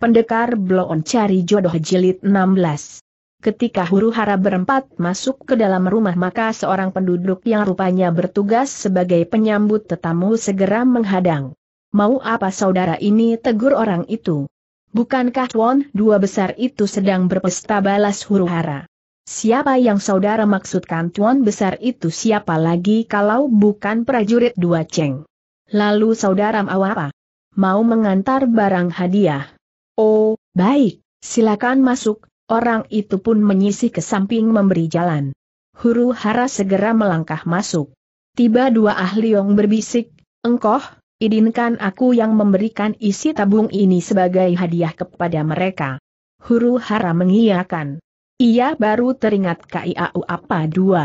Pendekar Bloon cari jodoh jilid 16. Ketika huru hara berempat masuk ke dalam rumah maka seorang penduduk yang rupanya bertugas sebagai penyambut tetamu segera menghadang. Mau apa saudara ini tegur orang itu? Bukankah Tuan dua besar itu sedang berpesta balas huru hara? Siapa yang saudara maksudkan Tuan besar itu siapa lagi kalau bukan prajurit dua ceng? Lalu saudara mau apa? Mau mengantar barang hadiah? Oh, baik, silakan masuk, orang itu pun menyisih ke samping memberi jalan. Huru hara segera melangkah masuk. Tiba dua ahli yang berbisik, engkoh, idinkan aku yang memberikan isi tabung ini sebagai hadiah kepada mereka. Huru hara mengiyakan. Ia baru teringat KIAU apa dua.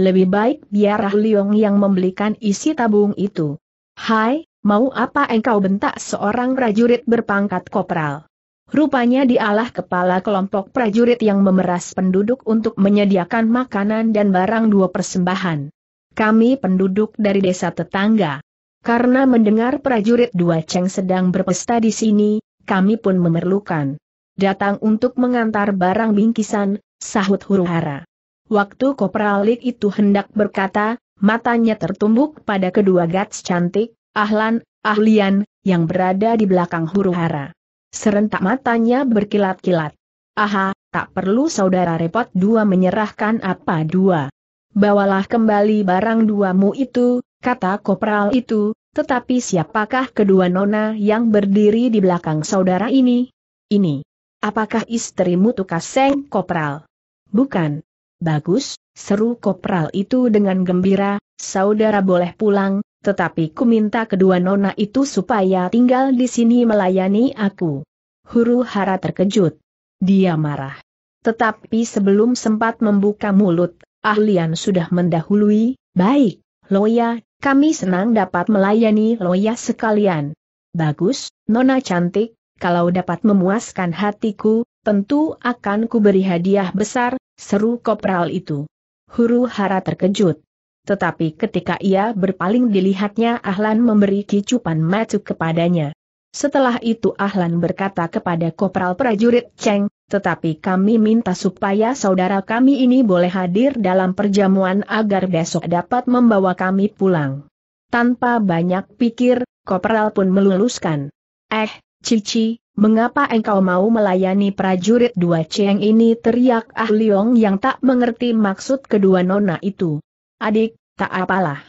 Lebih baik biar ahliong yang membelikan isi tabung itu. Hai, mau apa engkau bentak seorang prajurit berpangkat kopral? Rupanya dialah kepala kelompok prajurit yang memeras penduduk untuk menyediakan makanan dan barang dua persembahan. Kami penduduk dari desa tetangga. Karena mendengar prajurit dua ceng sedang berpesta di sini, kami pun memerlukan. Datang untuk mengantar barang bingkisan, sahut huru-hara. Waktu kopralik itu hendak berkata, matanya tertumbuk pada kedua gats cantik, Ahlan, Ahlian, yang berada di belakang huru-hara. Serentak matanya berkilat-kilat. Aha, tak perlu saudara repot dua menyerahkan apa dua. Bawalah kembali barang duamu itu, kata kopral itu, tetapi siapakah kedua nona yang berdiri di belakang saudara ini? Ini. Apakah istrimu Tukaseng Kopral? Bukan. Bagus, seru Kopral itu dengan gembira, saudara boleh pulang, tetapi ku minta kedua nona itu supaya tinggal di sini melayani aku. Huru hara terkejut. Dia marah. Tetapi sebelum sempat membuka mulut, Ahlian sudah mendahului, baik, Loya, kami senang dapat melayani Loya sekalian. Bagus, Nona cantik, kalau dapat memuaskan hatiku, tentu akan kuberi hadiah besar, seru kopral itu. Huru hara terkejut. Tetapi ketika ia berpaling dilihatnya Ahlan memberi kicupan matu kepadanya. Setelah itu Ahlan berkata kepada Kopral Prajurit Cheng, tetapi kami minta supaya saudara kami ini boleh hadir dalam perjamuan agar besok dapat membawa kami pulang. Tanpa banyak pikir, Kopral pun meluluskan. Eh, Cici, mengapa engkau mau melayani prajurit dua Cheng ini teriak Ah Liong yang tak mengerti maksud kedua nona itu. Adik, tak apalah.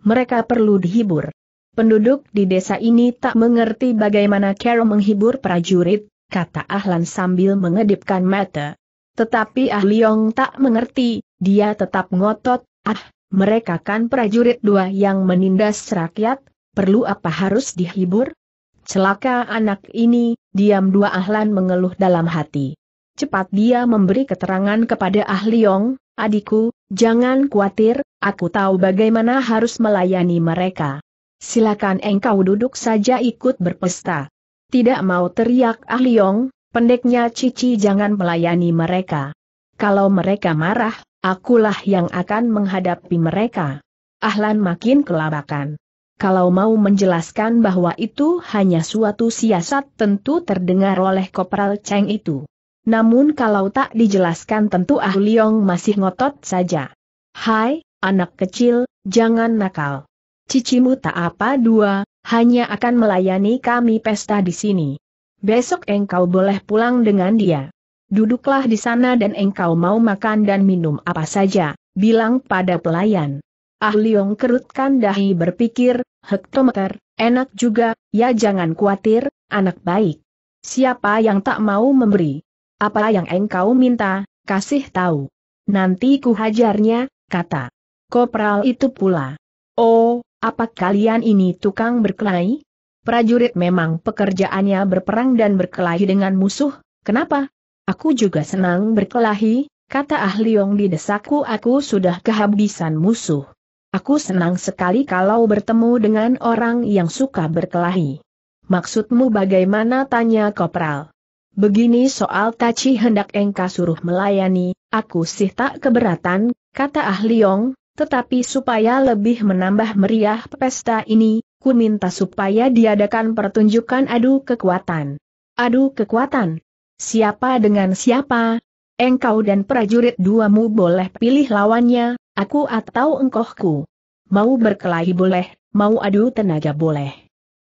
Mereka perlu dihibur. Penduduk di desa ini tak mengerti bagaimana Carol menghibur prajurit, kata Ahlan sambil mengedipkan mata. Tetapi Ah Liong tak mengerti, dia tetap ngotot, ah, mereka kan prajurit dua yang menindas rakyat, perlu apa harus dihibur? Celaka anak ini, diam dua Ahlan mengeluh dalam hati. Cepat dia memberi keterangan kepada Ah Liong. adikku, jangan khawatir, aku tahu bagaimana harus melayani mereka. Silakan engkau duduk saja ikut berpesta. Tidak mau teriak Ah Liong, pendeknya Cici jangan melayani mereka. Kalau mereka marah, akulah yang akan menghadapi mereka. Ahlan makin kelabakan. Kalau mau menjelaskan bahwa itu hanya suatu siasat tentu terdengar oleh Kopral Cheng itu. Namun kalau tak dijelaskan tentu Ah Liong masih ngotot saja. Hai, anak kecil, jangan nakal. Cicimu tak apa dua, hanya akan melayani kami pesta di sini. Besok engkau boleh pulang dengan dia. Duduklah di sana dan engkau mau makan dan minum apa saja, bilang pada pelayan. Ah Liong kerutkan dahi berpikir, hektometer, enak juga, ya jangan khawatir, anak baik. Siapa yang tak mau memberi? Apa yang engkau minta, kasih tahu. Nanti ku hajarnya, kata kopral itu pula. Oh, apa kalian ini tukang berkelahi? Prajurit memang pekerjaannya berperang dan berkelahi dengan musuh, kenapa? Aku juga senang berkelahi, kata Ah Leong di desaku aku sudah kehabisan musuh. Aku senang sekali kalau bertemu dengan orang yang suka berkelahi. Maksudmu bagaimana tanya Kopral? Begini soal Taci hendak engkau suruh melayani, aku sih tak keberatan, kata Ah Leong, tetapi supaya lebih menambah meriah pesta ini, ku minta supaya diadakan pertunjukan adu kekuatan. Adu kekuatan? Siapa dengan siapa? Engkau dan prajurit duamu boleh pilih lawannya, aku atau engkohku. Mau berkelahi boleh, mau adu tenaga boleh.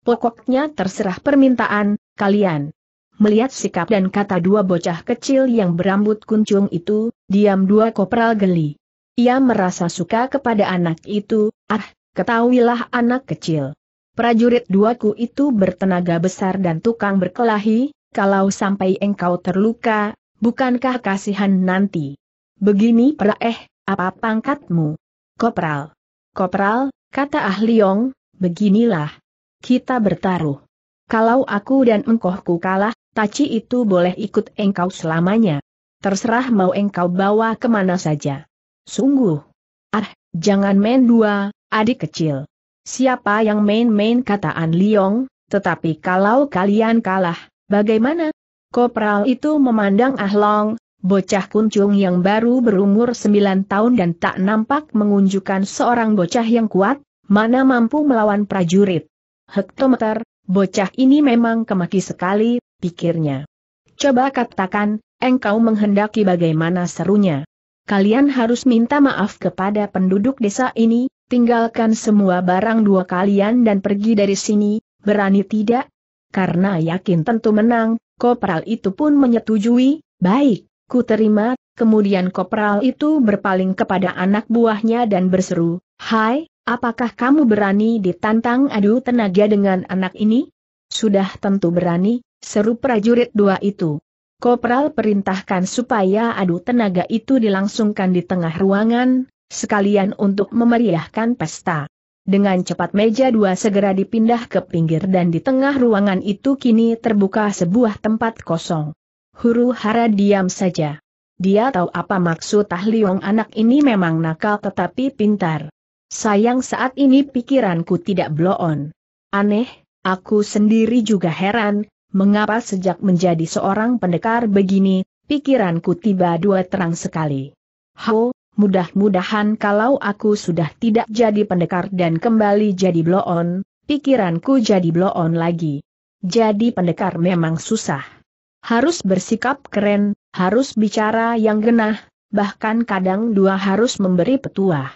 Pokoknya terserah permintaan, kalian. Melihat sikap dan kata dua bocah kecil yang berambut kuncung itu, diam dua kopral geli. Ia merasa suka kepada anak itu, ah, ketahuilah anak kecil. Prajurit duaku itu bertenaga besar dan tukang berkelahi, kalau sampai engkau terluka, bukankah kasihan nanti? Begini pula eh, apa pangkatmu? Kopral. Kopral, kata Ah Liong, beginilah. Kita bertaruh. Kalau aku dan engkohku kalah, Taci itu boleh ikut engkau selamanya. Terserah mau engkau bawa kemana saja. Sungguh. Ah, jangan main dua, adik kecil. Siapa yang main-main kataan Liong, tetapi kalau kalian kalah, bagaimana? Kopral itu memandang Ah Long, bocah kuncung yang baru berumur 9 tahun dan tak nampak mengunjukkan seorang bocah yang kuat, mana mampu melawan prajurit. Hektometer, bocah ini memang kemaki sekali, pikirnya. Coba katakan, engkau menghendaki bagaimana serunya kalian harus minta maaf kepada penduduk desa ini, tinggalkan semua barang dua kalian dan pergi dari sini, berani tidak? Karena yakin tentu menang, kopral itu pun menyetujui, baik, ku terima, kemudian kopral itu berpaling kepada anak buahnya dan berseru, Hai, apakah kamu berani ditantang adu tenaga dengan anak ini? Sudah tentu berani, seru prajurit dua itu. Kopral perintahkan supaya adu tenaga itu dilangsungkan di tengah ruangan, sekalian untuk memeriahkan pesta. Dengan cepat meja dua segera dipindah ke pinggir dan di tengah ruangan itu kini terbuka sebuah tempat kosong. Huru hara diam saja. Dia tahu apa maksud Tahliong anak ini memang nakal tetapi pintar. Sayang saat ini pikiranku tidak bloon. Aneh, aku sendiri juga heran, mengapa sejak menjadi seorang pendekar begini, pikiranku tiba dua terang sekali. Ho, mudah-mudahan kalau aku sudah tidak jadi pendekar dan kembali jadi bloon, pikiranku jadi bloon lagi. Jadi pendekar memang susah. Harus bersikap keren, harus bicara yang genah, bahkan kadang dua harus memberi petuah.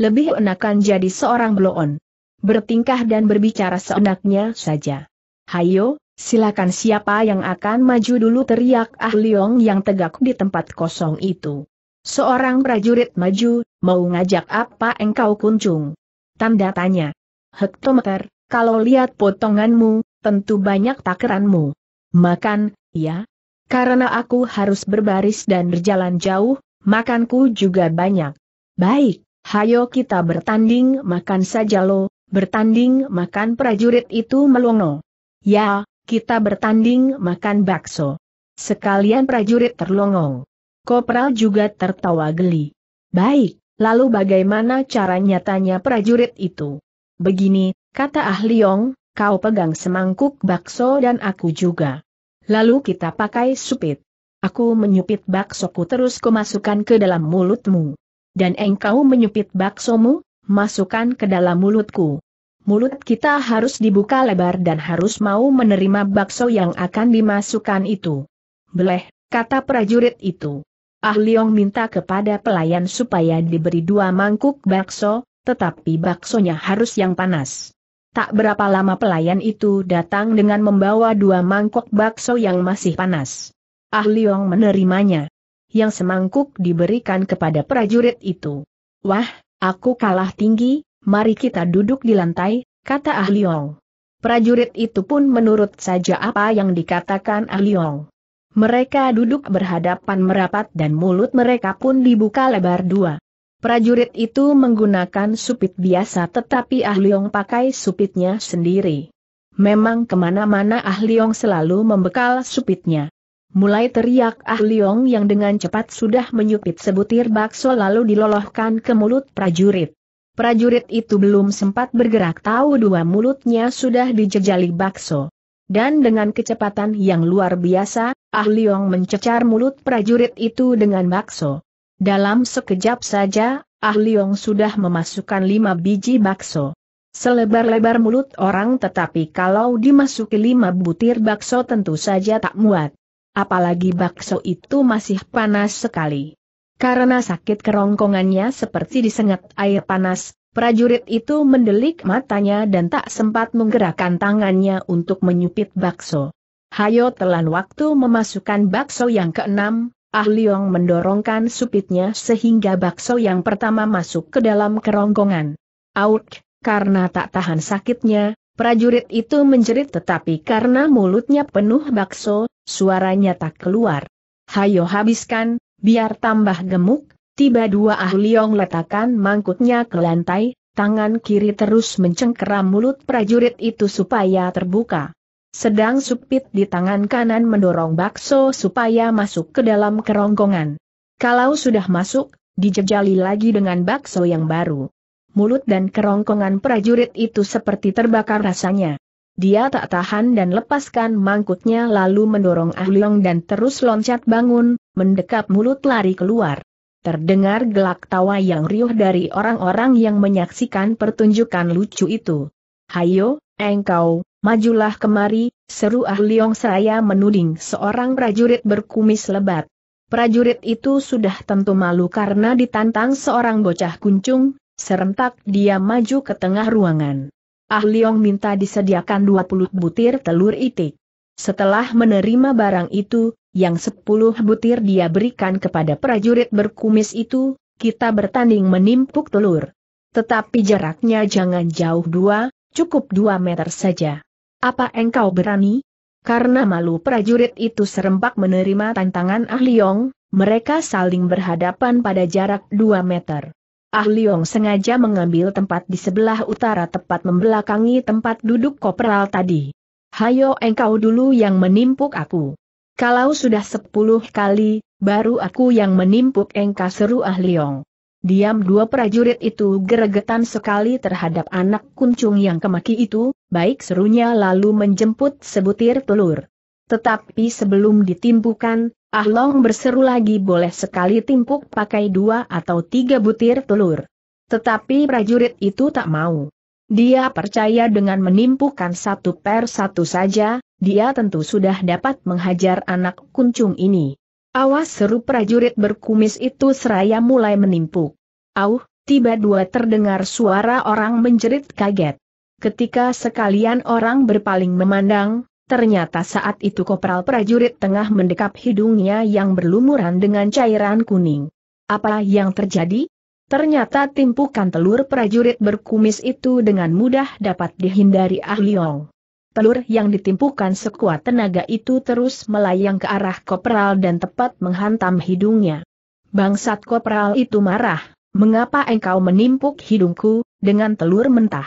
Lebih enakan jadi seorang bloon. Bertingkah dan berbicara seenaknya saja. Hayo, Silakan siapa yang akan maju dulu teriak Ah Liong yang tegak di tempat kosong itu. Seorang prajurit maju, mau ngajak apa engkau kunjung Tanda tanya. Hektometer, kalau lihat potonganmu, tentu banyak takaranmu Makan, ya? Karena aku harus berbaris dan berjalan jauh, makanku juga banyak. Baik, hayo kita bertanding makan saja lo, bertanding makan prajurit itu melongo. Ya, kita bertanding makan bakso. Sekalian prajurit terlongong. Kopral juga tertawa geli. Baik, lalu bagaimana cara nyatanya prajurit itu? Begini, kata Ah Liong, kau pegang semangkuk bakso dan aku juga. Lalu kita pakai supit. Aku menyupit baksoku terus kumasukkan ke dalam mulutmu. Dan engkau menyupit baksomu, masukkan ke dalam mulutku mulut kita harus dibuka lebar dan harus mau menerima bakso yang akan dimasukkan itu. Beleh, kata prajurit itu. Ah Leong minta kepada pelayan supaya diberi dua mangkuk bakso, tetapi baksonya harus yang panas. Tak berapa lama pelayan itu datang dengan membawa dua mangkok bakso yang masih panas. Ah Leong menerimanya. Yang semangkuk diberikan kepada prajurit itu. Wah, aku kalah tinggi, mari kita duduk di lantai, kata Ah Ahliong. Prajurit itu pun menurut saja apa yang dikatakan Ah Ahliong. Mereka duduk berhadapan merapat dan mulut mereka pun dibuka lebar dua. Prajurit itu menggunakan supit biasa tetapi Ah Ahliong pakai supitnya sendiri. Memang kemana-mana Ah Ahliong selalu membekal supitnya. Mulai teriak Ah Leong yang dengan cepat sudah menyupit sebutir bakso lalu dilolohkan ke mulut prajurit. Prajurit itu belum sempat bergerak tahu dua mulutnya sudah dijejali bakso. Dan dengan kecepatan yang luar biasa, Ah Liong mencecar mulut prajurit itu dengan bakso. Dalam sekejap saja, Ah Liong sudah memasukkan lima biji bakso. Selebar-lebar mulut orang tetapi kalau dimasuki lima butir bakso tentu saja tak muat. Apalagi bakso itu masih panas sekali. Karena sakit kerongkongannya seperti disengat air panas, prajurit itu mendelik matanya dan tak sempat menggerakkan tangannya untuk menyupit bakso. Hayo telan waktu memasukkan bakso yang keenam, Ah mendorongkan supitnya sehingga bakso yang pertama masuk ke dalam kerongkongan. Auk, karena tak tahan sakitnya, prajurit itu menjerit tetapi karena mulutnya penuh bakso, suaranya tak keluar. Hayo habiskan, biar tambah gemuk, tiba dua ahliong letakkan mangkutnya ke lantai, tangan kiri terus mencengkeram mulut prajurit itu supaya terbuka. Sedang supit di tangan kanan mendorong bakso supaya masuk ke dalam kerongkongan. Kalau sudah masuk, dijejali lagi dengan bakso yang baru. Mulut dan kerongkongan prajurit itu seperti terbakar rasanya. Dia tak tahan dan lepaskan mangkutnya lalu mendorong Ah Leong dan terus loncat bangun, mendekap mulut lari keluar. Terdengar gelak tawa yang riuh dari orang-orang yang menyaksikan pertunjukan lucu itu. Hayo, engkau, majulah kemari, seru Ah Leong seraya menuding seorang prajurit berkumis lebat. Prajurit itu sudah tentu malu karena ditantang seorang bocah kuncung, serentak dia maju ke tengah ruangan. Ah Liong minta disediakan 20 butir telur itik. Setelah menerima barang itu, yang 10 butir dia berikan kepada prajurit berkumis itu, kita bertanding menimpuk telur. Tetapi jaraknya jangan jauh dua, cukup dua meter saja. Apa engkau berani? Karena malu prajurit itu serempak menerima tantangan Ah Liong, mereka saling berhadapan pada jarak dua meter. Ah Liong sengaja mengambil tempat di sebelah utara tepat membelakangi tempat duduk kopral tadi. Hayo engkau dulu yang menimpuk aku. Kalau sudah sepuluh kali, baru aku yang menimpuk engkau seru Ah Liong. Diam dua prajurit itu geregetan sekali terhadap anak kuncung yang kemaki itu, baik serunya lalu menjemput sebutir telur. Tetapi sebelum ditimpukan, Ah Long berseru lagi boleh sekali timpuk pakai dua atau tiga butir telur. Tetapi prajurit itu tak mau. Dia percaya dengan menimpukan satu per satu saja, dia tentu sudah dapat menghajar anak kuncung ini. Awas seru prajurit berkumis itu seraya mulai menimpuk. Auh, tiba dua terdengar suara orang menjerit kaget. Ketika sekalian orang berpaling memandang, Ternyata saat itu kopral prajurit tengah mendekap hidungnya yang berlumuran dengan cairan kuning. Apa yang terjadi? Ternyata timpukan telur prajurit berkumis itu dengan mudah dapat dihindari ahliong. Telur yang ditimpukan sekuat tenaga itu terus melayang ke arah kopral dan tepat menghantam hidungnya. Bangsat kopral itu marah, mengapa engkau menimpuk hidungku, dengan telur mentah?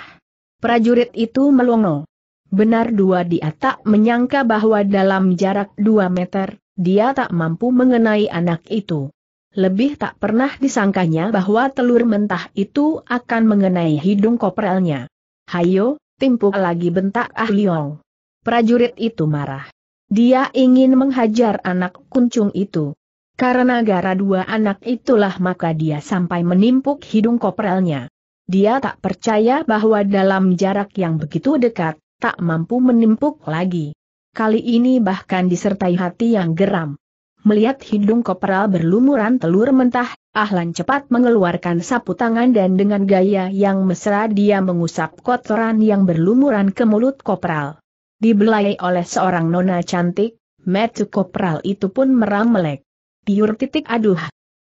Prajurit itu melongo. Benar dua dia tak menyangka bahwa dalam jarak dua meter, dia tak mampu mengenai anak itu. Lebih tak pernah disangkanya bahwa telur mentah itu akan mengenai hidung kopralnya. Hayo, timpuk lagi bentak Ah Liong. Prajurit itu marah. Dia ingin menghajar anak kuncung itu. Karena gara dua anak itulah maka dia sampai menimpuk hidung kopralnya. Dia tak percaya bahwa dalam jarak yang begitu dekat, tak mampu menimpuk lagi. Kali ini bahkan disertai hati yang geram. Melihat hidung koperal berlumuran telur mentah, Ahlan cepat mengeluarkan sapu tangan dan dengan gaya yang mesra dia mengusap kotoran yang berlumuran ke mulut koperal. Dibelai oleh seorang nona cantik, metu koperal itu pun meram melek. Tiur titik aduh.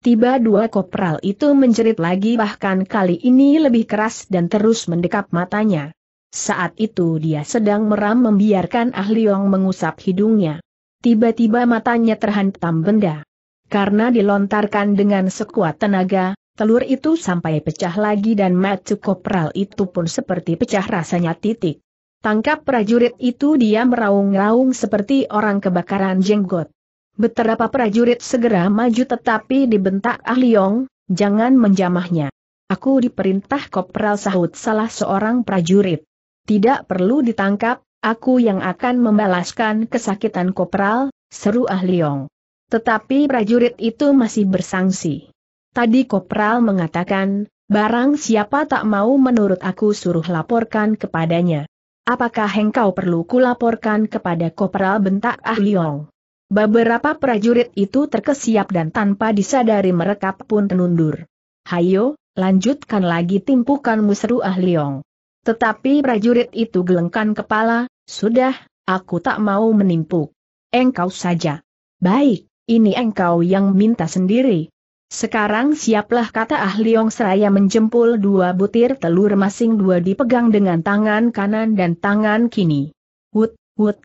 Tiba dua kopral itu menjerit lagi bahkan kali ini lebih keras dan terus mendekap matanya. Saat itu dia sedang meram membiarkan Ah Liong mengusap hidungnya. Tiba-tiba matanya terhantam benda. Karena dilontarkan dengan sekuat tenaga, telur itu sampai pecah lagi dan matu kopral itu pun seperti pecah rasanya titik. Tangkap prajurit itu dia meraung-raung seperti orang kebakaran jenggot. Beberapa prajurit segera maju tetapi dibentak Ah Liong, jangan menjamahnya. Aku diperintah kopral sahut salah seorang prajurit. Tidak perlu ditangkap, aku yang akan membalaskan kesakitan Kopral, seru Ah Liong. Tetapi prajurit itu masih bersangsi. Tadi Kopral mengatakan, barang siapa tak mau menurut aku suruh laporkan kepadanya. Apakah engkau perlu kulaporkan kepada Kopral bentak Ah Liong? Beberapa prajurit itu terkesiap dan tanpa disadari mereka pun tenundur. Hayo, lanjutkan lagi timpukanmu seru Ah Liong. Tetapi prajurit itu gelengkan kepala, sudah, aku tak mau menimpuk. Engkau saja. Baik, ini engkau yang minta sendiri. Sekarang siaplah kata ahli Ong seraya menjempul dua butir telur masing dua dipegang dengan tangan kanan dan tangan kini. Wut, wut,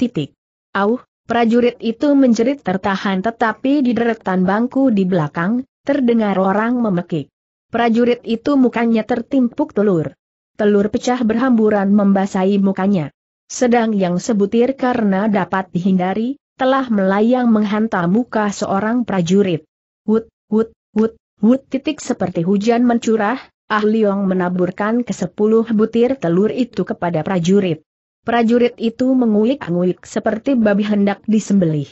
titik. Auh, prajurit itu menjerit tertahan tetapi di deretan bangku di belakang, terdengar orang memekik. Prajurit itu mukanya tertimpuk telur telur pecah berhamburan membasahi mukanya. Sedang yang sebutir karena dapat dihindari, telah melayang menghantam muka seorang prajurit. Wut, wut, wut, wut titik seperti hujan mencurah, Ah Liong menaburkan ke sepuluh butir telur itu kepada prajurit. Prajurit itu menguik-nguik seperti babi hendak disembelih.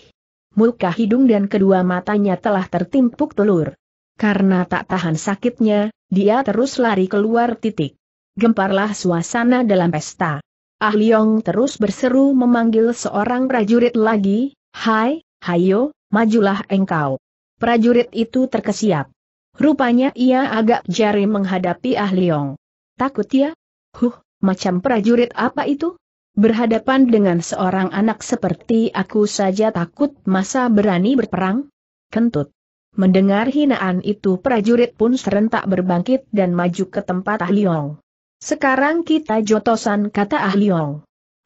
Muka hidung dan kedua matanya telah tertimpuk telur. Karena tak tahan sakitnya, dia terus lari keluar titik gemparlah suasana dalam pesta. Ah Liong terus berseru memanggil seorang prajurit lagi, Hai, hayo, majulah engkau. Prajurit itu terkesiap. Rupanya ia agak jari menghadapi Ah Liong. Takut ya? Huh, macam prajurit apa itu? Berhadapan dengan seorang anak seperti aku saja takut masa berani berperang? Kentut. Mendengar hinaan itu prajurit pun serentak berbangkit dan maju ke tempat Ah Liong. Sekarang kita jotosan kata Ah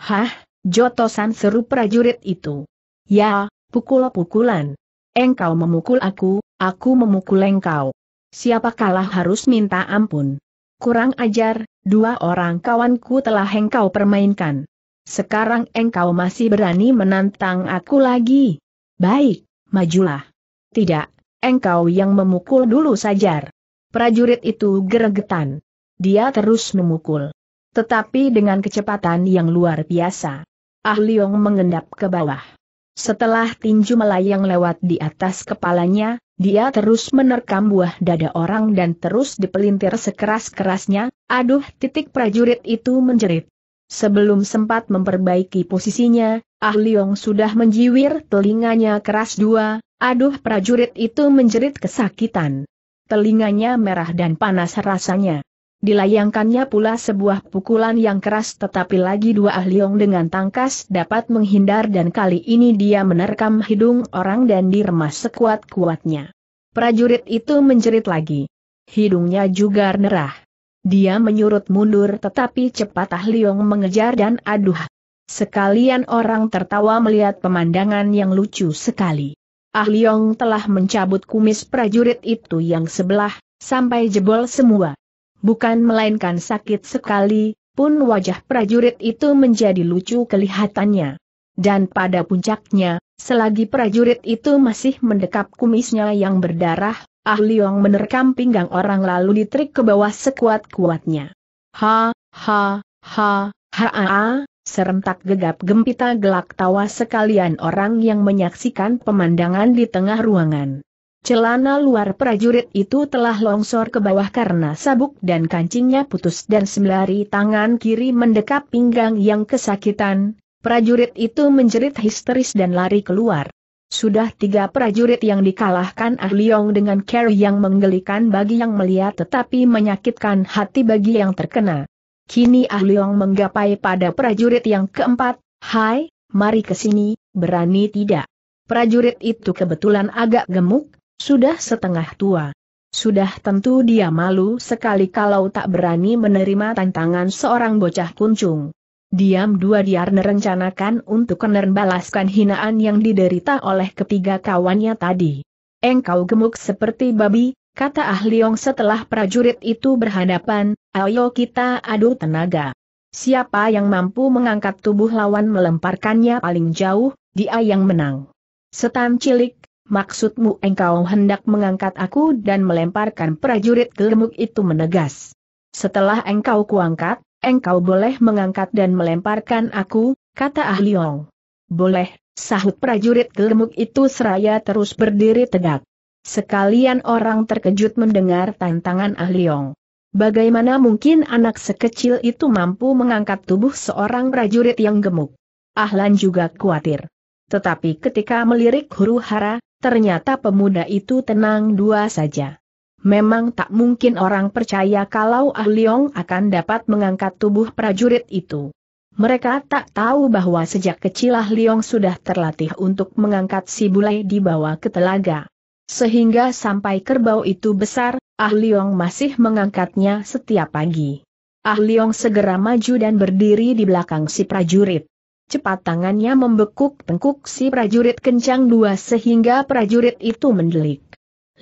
Hah, jotosan seru prajurit itu. Ya, pukul-pukulan. Engkau memukul aku, aku memukul engkau. Siapa kalah harus minta ampun. Kurang ajar, dua orang kawanku telah engkau permainkan. Sekarang engkau masih berani menantang aku lagi. Baik, majulah. Tidak, engkau yang memukul dulu saja. Prajurit itu geregetan. Dia terus memukul. Tetapi dengan kecepatan yang luar biasa. Ah Leong mengendap ke bawah. Setelah tinju melayang lewat di atas kepalanya, dia terus menerkam buah dada orang dan terus dipelintir sekeras-kerasnya, aduh titik prajurit itu menjerit. Sebelum sempat memperbaiki posisinya, Ah Leong sudah menjiwir telinganya keras dua, aduh prajurit itu menjerit kesakitan. Telinganya merah dan panas rasanya. Dilayangkannya pula sebuah pukulan yang keras tetapi lagi dua ahliong dengan tangkas dapat menghindar dan kali ini dia menerkam hidung orang dan diremas sekuat-kuatnya. Prajurit itu menjerit lagi. Hidungnya juga nerah. Dia menyurut mundur tetapi cepat ahliong mengejar dan aduh. Sekalian orang tertawa melihat pemandangan yang lucu sekali. Ahliong telah mencabut kumis prajurit itu yang sebelah, sampai jebol semua bukan melainkan sakit sekali, pun wajah prajurit itu menjadi lucu kelihatannya. Dan pada puncaknya, selagi prajurit itu masih mendekap kumisnya yang berdarah, Ah Liong menerkam pinggang orang lalu diterik ke bawah sekuat-kuatnya. Ha, ha, ha, ha, ha, ha, serentak gegap gempita gelak tawa sekalian orang yang menyaksikan pemandangan di tengah ruangan. Celana luar prajurit itu telah longsor ke bawah karena sabuk dan kancingnya putus dan sembari tangan kiri mendekap pinggang yang kesakitan, prajurit itu menjerit histeris dan lari keluar. Sudah tiga prajurit yang dikalahkan Ah dengan care yang menggelikan bagi yang melihat tetapi menyakitkan hati bagi yang terkena. Kini Ah Liong menggapai pada prajurit yang keempat, Hai, mari ke sini, berani tidak. Prajurit itu kebetulan agak gemuk, sudah setengah tua. Sudah tentu dia malu sekali kalau tak berani menerima tantangan seorang bocah kuncung. Diam dua diar nerencanakan untuk Kenern balaskan hinaan yang diderita oleh ketiga kawannya tadi. Engkau gemuk seperti babi, kata Ah Leong setelah prajurit itu berhadapan, ayo kita adu tenaga. Siapa yang mampu mengangkat tubuh lawan melemparkannya paling jauh, dia yang menang. Setan cilik, maksudmu engkau hendak mengangkat aku dan melemparkan prajurit gemuk itu menegas. Setelah engkau kuangkat, engkau boleh mengangkat dan melemparkan aku, kata ah Ong. Boleh, sahut prajurit gemuk itu seraya terus berdiri tegak. Sekalian orang terkejut mendengar tantangan ah Ong. Bagaimana mungkin anak sekecil itu mampu mengangkat tubuh seorang prajurit yang gemuk? Ahlan juga khawatir. Tetapi ketika melirik huru hara, Ternyata pemuda itu tenang dua saja. Memang tak mungkin orang percaya kalau Ah Leong akan dapat mengangkat tubuh prajurit itu. Mereka tak tahu bahwa sejak kecil Ah sudah terlatih untuk mengangkat si bule di bawah ke telaga. Sehingga sampai kerbau itu besar, Ah Leong masih mengangkatnya setiap pagi. Ah Leong segera maju dan berdiri di belakang si prajurit. Cepat tangannya membekuk tengkuk si prajurit kencang dua sehingga prajurit itu mendelik.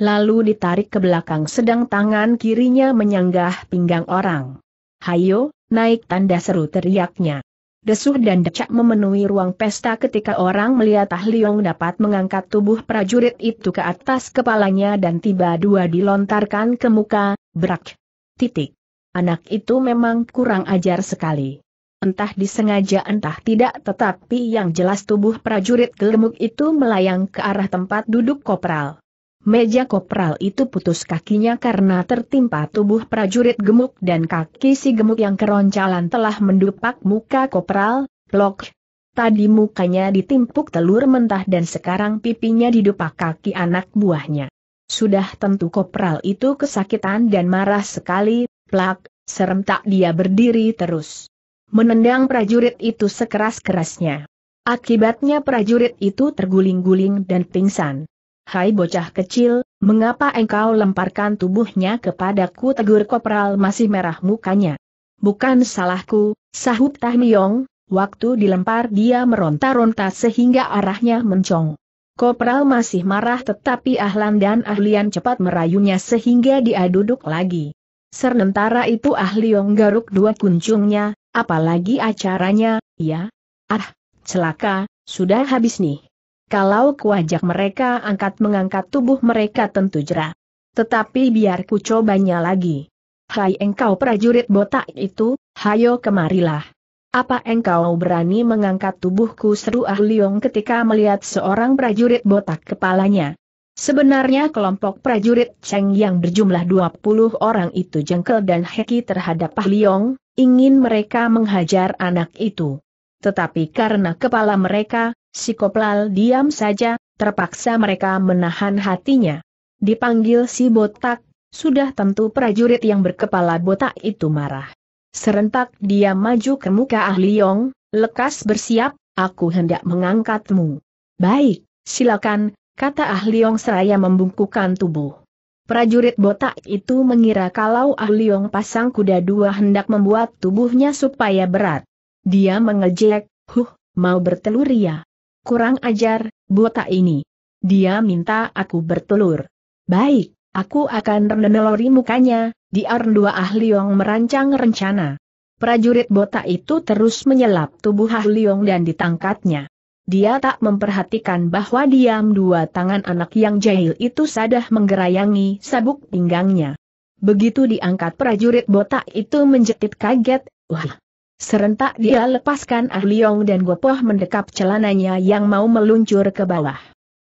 Lalu ditarik ke belakang sedang tangan kirinya menyanggah pinggang orang. Hayo, naik tanda seru teriaknya. Desuh dan decak memenuhi ruang pesta ketika orang melihat Ah Liong dapat mengangkat tubuh prajurit itu ke atas kepalanya dan tiba dua dilontarkan ke muka, Brak. Titik. Anak itu memang kurang ajar sekali entah disengaja entah tidak tetapi yang jelas tubuh prajurit gemuk itu melayang ke arah tempat duduk kopral. Meja kopral itu putus kakinya karena tertimpa tubuh prajurit gemuk dan kaki si gemuk yang keroncalan telah mendupak muka kopral, plok. Tadi mukanya ditimpuk telur mentah dan sekarang pipinya didupak kaki anak buahnya. Sudah tentu kopral itu kesakitan dan marah sekali, plak, serentak dia berdiri terus menendang prajurit itu sekeras-kerasnya. Akibatnya prajurit itu terguling-guling dan pingsan. Hai bocah kecil, mengapa engkau lemparkan tubuhnya kepadaku tegur kopral masih merah mukanya. Bukan salahku, sahut Tahmiong, waktu dilempar dia meronta-ronta sehingga arahnya mencong. Kopral masih marah tetapi Ahlan dan Ahlian cepat merayunya sehingga dia duduk lagi. Sementara itu Ahliong garuk dua kuncungnya, Apalagi acaranya, ya? Ah, celaka, sudah habis nih. Kalau kuajak mereka angkat-mengangkat tubuh mereka tentu jera. Tetapi biar ku cobanya lagi. Hai engkau prajurit botak itu, hayo kemarilah. Apa engkau berani mengangkat tubuhku seru Ah Liong ketika melihat seorang prajurit botak kepalanya Sebenarnya kelompok prajurit Cheng yang berjumlah 20 orang itu jengkel dan heki terhadap ah Liong ingin mereka menghajar anak itu. Tetapi karena kepala mereka, si Koplal diam saja, terpaksa mereka menahan hatinya. Dipanggil si botak, sudah tentu prajurit yang berkepala botak itu marah. Serentak dia maju ke muka Ah Yong, lekas bersiap, aku hendak mengangkatmu. Baik, silakan, kata Ah Liong seraya membungkukan tubuh. Prajurit botak itu mengira kalau Ah Liong pasang kuda dua hendak membuat tubuhnya supaya berat. Dia mengejek, huh, mau bertelur ya. Kurang ajar, botak ini. Dia minta aku bertelur. Baik, aku akan menelori mukanya, di Arn dua Ah Liong merancang rencana. Prajurit botak itu terus menyelap tubuh Ah Liong dan ditangkatnya. Dia tak memperhatikan bahwa diam dua tangan anak yang jahil itu sadah menggerayangi sabuk pinggangnya. Begitu diangkat prajurit botak itu menjetit kaget, wah. Serentak dia lepaskan Ah Liong dan Gopoh mendekap celananya yang mau meluncur ke bawah.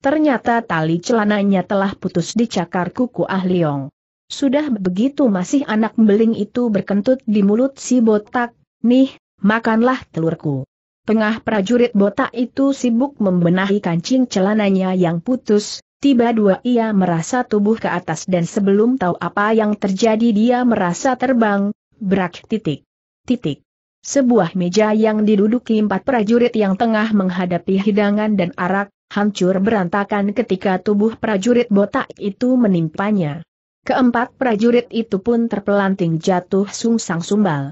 Ternyata tali celananya telah putus di cakar kuku Ah Liong. Sudah begitu masih anak beling itu berkentut di mulut si botak, nih, makanlah telurku. Tengah prajurit botak itu sibuk membenahi kancing celananya yang putus, tiba dua ia merasa tubuh ke atas dan sebelum tahu apa yang terjadi dia merasa terbang, berak titik. Titik. Sebuah meja yang diduduki empat prajurit yang tengah menghadapi hidangan dan arak, hancur berantakan ketika tubuh prajurit botak itu menimpanya. Keempat prajurit itu pun terpelanting jatuh sungsang sumbal.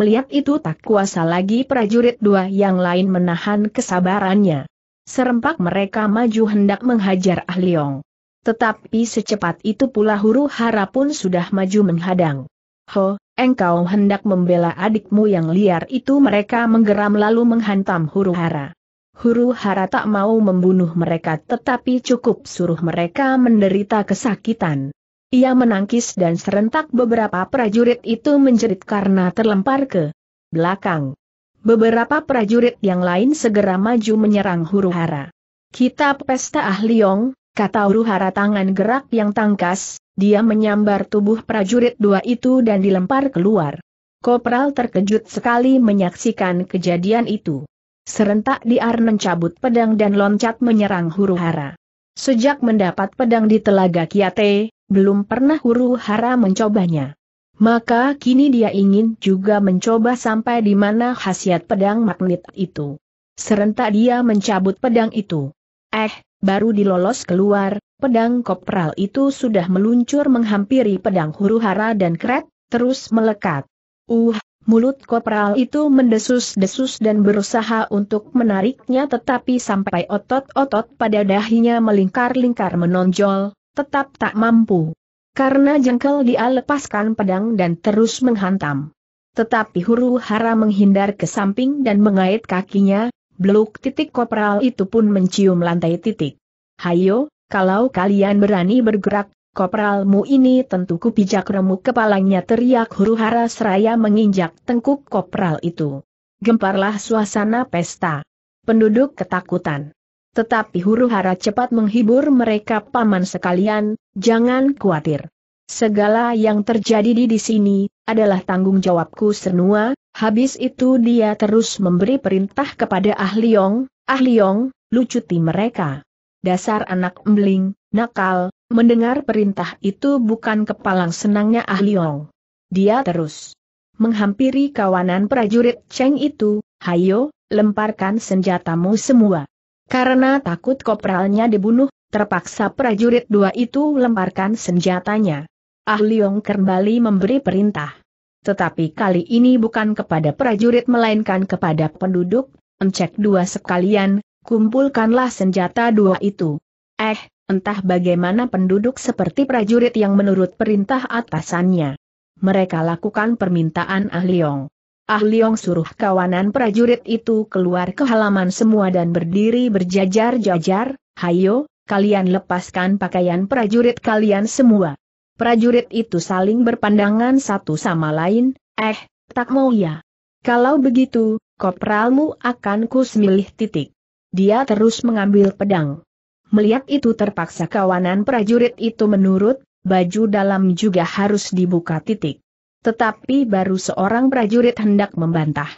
Melihat itu tak kuasa lagi prajurit dua yang lain menahan kesabarannya. Serempak mereka maju hendak menghajar Ah Leong. Tetapi secepat itu pula huru hara pun sudah maju menghadang. Ho, engkau hendak membela adikmu yang liar itu mereka menggeram lalu menghantam huru hara. Huru hara tak mau membunuh mereka tetapi cukup suruh mereka menderita kesakitan. Ia menangkis dan serentak beberapa prajurit itu menjerit karena terlempar ke belakang. Beberapa prajurit yang lain segera maju menyerang Huruhara. Kitab pesta ahliong, kata Huruhara tangan gerak yang tangkas, dia menyambar tubuh prajurit dua itu dan dilempar keluar. Kopral terkejut sekali menyaksikan kejadian itu. Serentak Diar mencabut pedang dan loncat menyerang Huruhara. Sejak mendapat pedang di Telaga Kiate, belum pernah huru hara mencobanya. Maka kini dia ingin juga mencoba sampai di mana khasiat pedang magnet itu. Serentak dia mencabut pedang itu. Eh, baru dilolos keluar, pedang kopral itu sudah meluncur menghampiri pedang huru hara dan kret, terus melekat. Uh, mulut kopral itu mendesus-desus dan berusaha untuk menariknya tetapi sampai otot-otot pada dahinya melingkar-lingkar menonjol, tetap tak mampu. Karena jengkel dia lepaskan pedang dan terus menghantam. Tetapi huru hara menghindar ke samping dan mengait kakinya, beluk titik kopral itu pun mencium lantai titik. Hayo, kalau kalian berani bergerak, kopralmu ini tentu kupijak remuk kepalanya teriak huru hara seraya menginjak tengkuk kopral itu. Gemparlah suasana pesta. Penduduk ketakutan. Tetapi huru hara cepat menghibur mereka paman sekalian, jangan khawatir. Segala yang terjadi di, sini, adalah tanggung jawabku senua, habis itu dia terus memberi perintah kepada ahli Yong, ahli Yong, lucuti mereka. Dasar anak embling, nakal, mendengar perintah itu bukan kepalang senangnya ahli Yong. Dia terus menghampiri kawanan prajurit Cheng itu, hayo, lemparkan senjatamu semua. Karena takut kopralnya dibunuh, terpaksa prajurit dua itu lemparkan senjatanya. Ah Liong kembali memberi perintah. Tetapi kali ini bukan kepada prajurit melainkan kepada penduduk, encek dua sekalian, kumpulkanlah senjata dua itu. Eh, entah bagaimana penduduk seperti prajurit yang menurut perintah atasannya. Mereka lakukan permintaan Ah Liong. Ah Liong suruh kawanan prajurit itu keluar ke halaman semua dan berdiri berjajar-jajar, hayo, kalian lepaskan pakaian prajurit kalian semua. Prajurit itu saling berpandangan satu sama lain, eh, tak mau ya. Kalau begitu, kopralmu akan kusmilih titik. Dia terus mengambil pedang. Melihat itu terpaksa kawanan prajurit itu menurut, baju dalam juga harus dibuka titik. Tetapi baru seorang prajurit hendak membantah.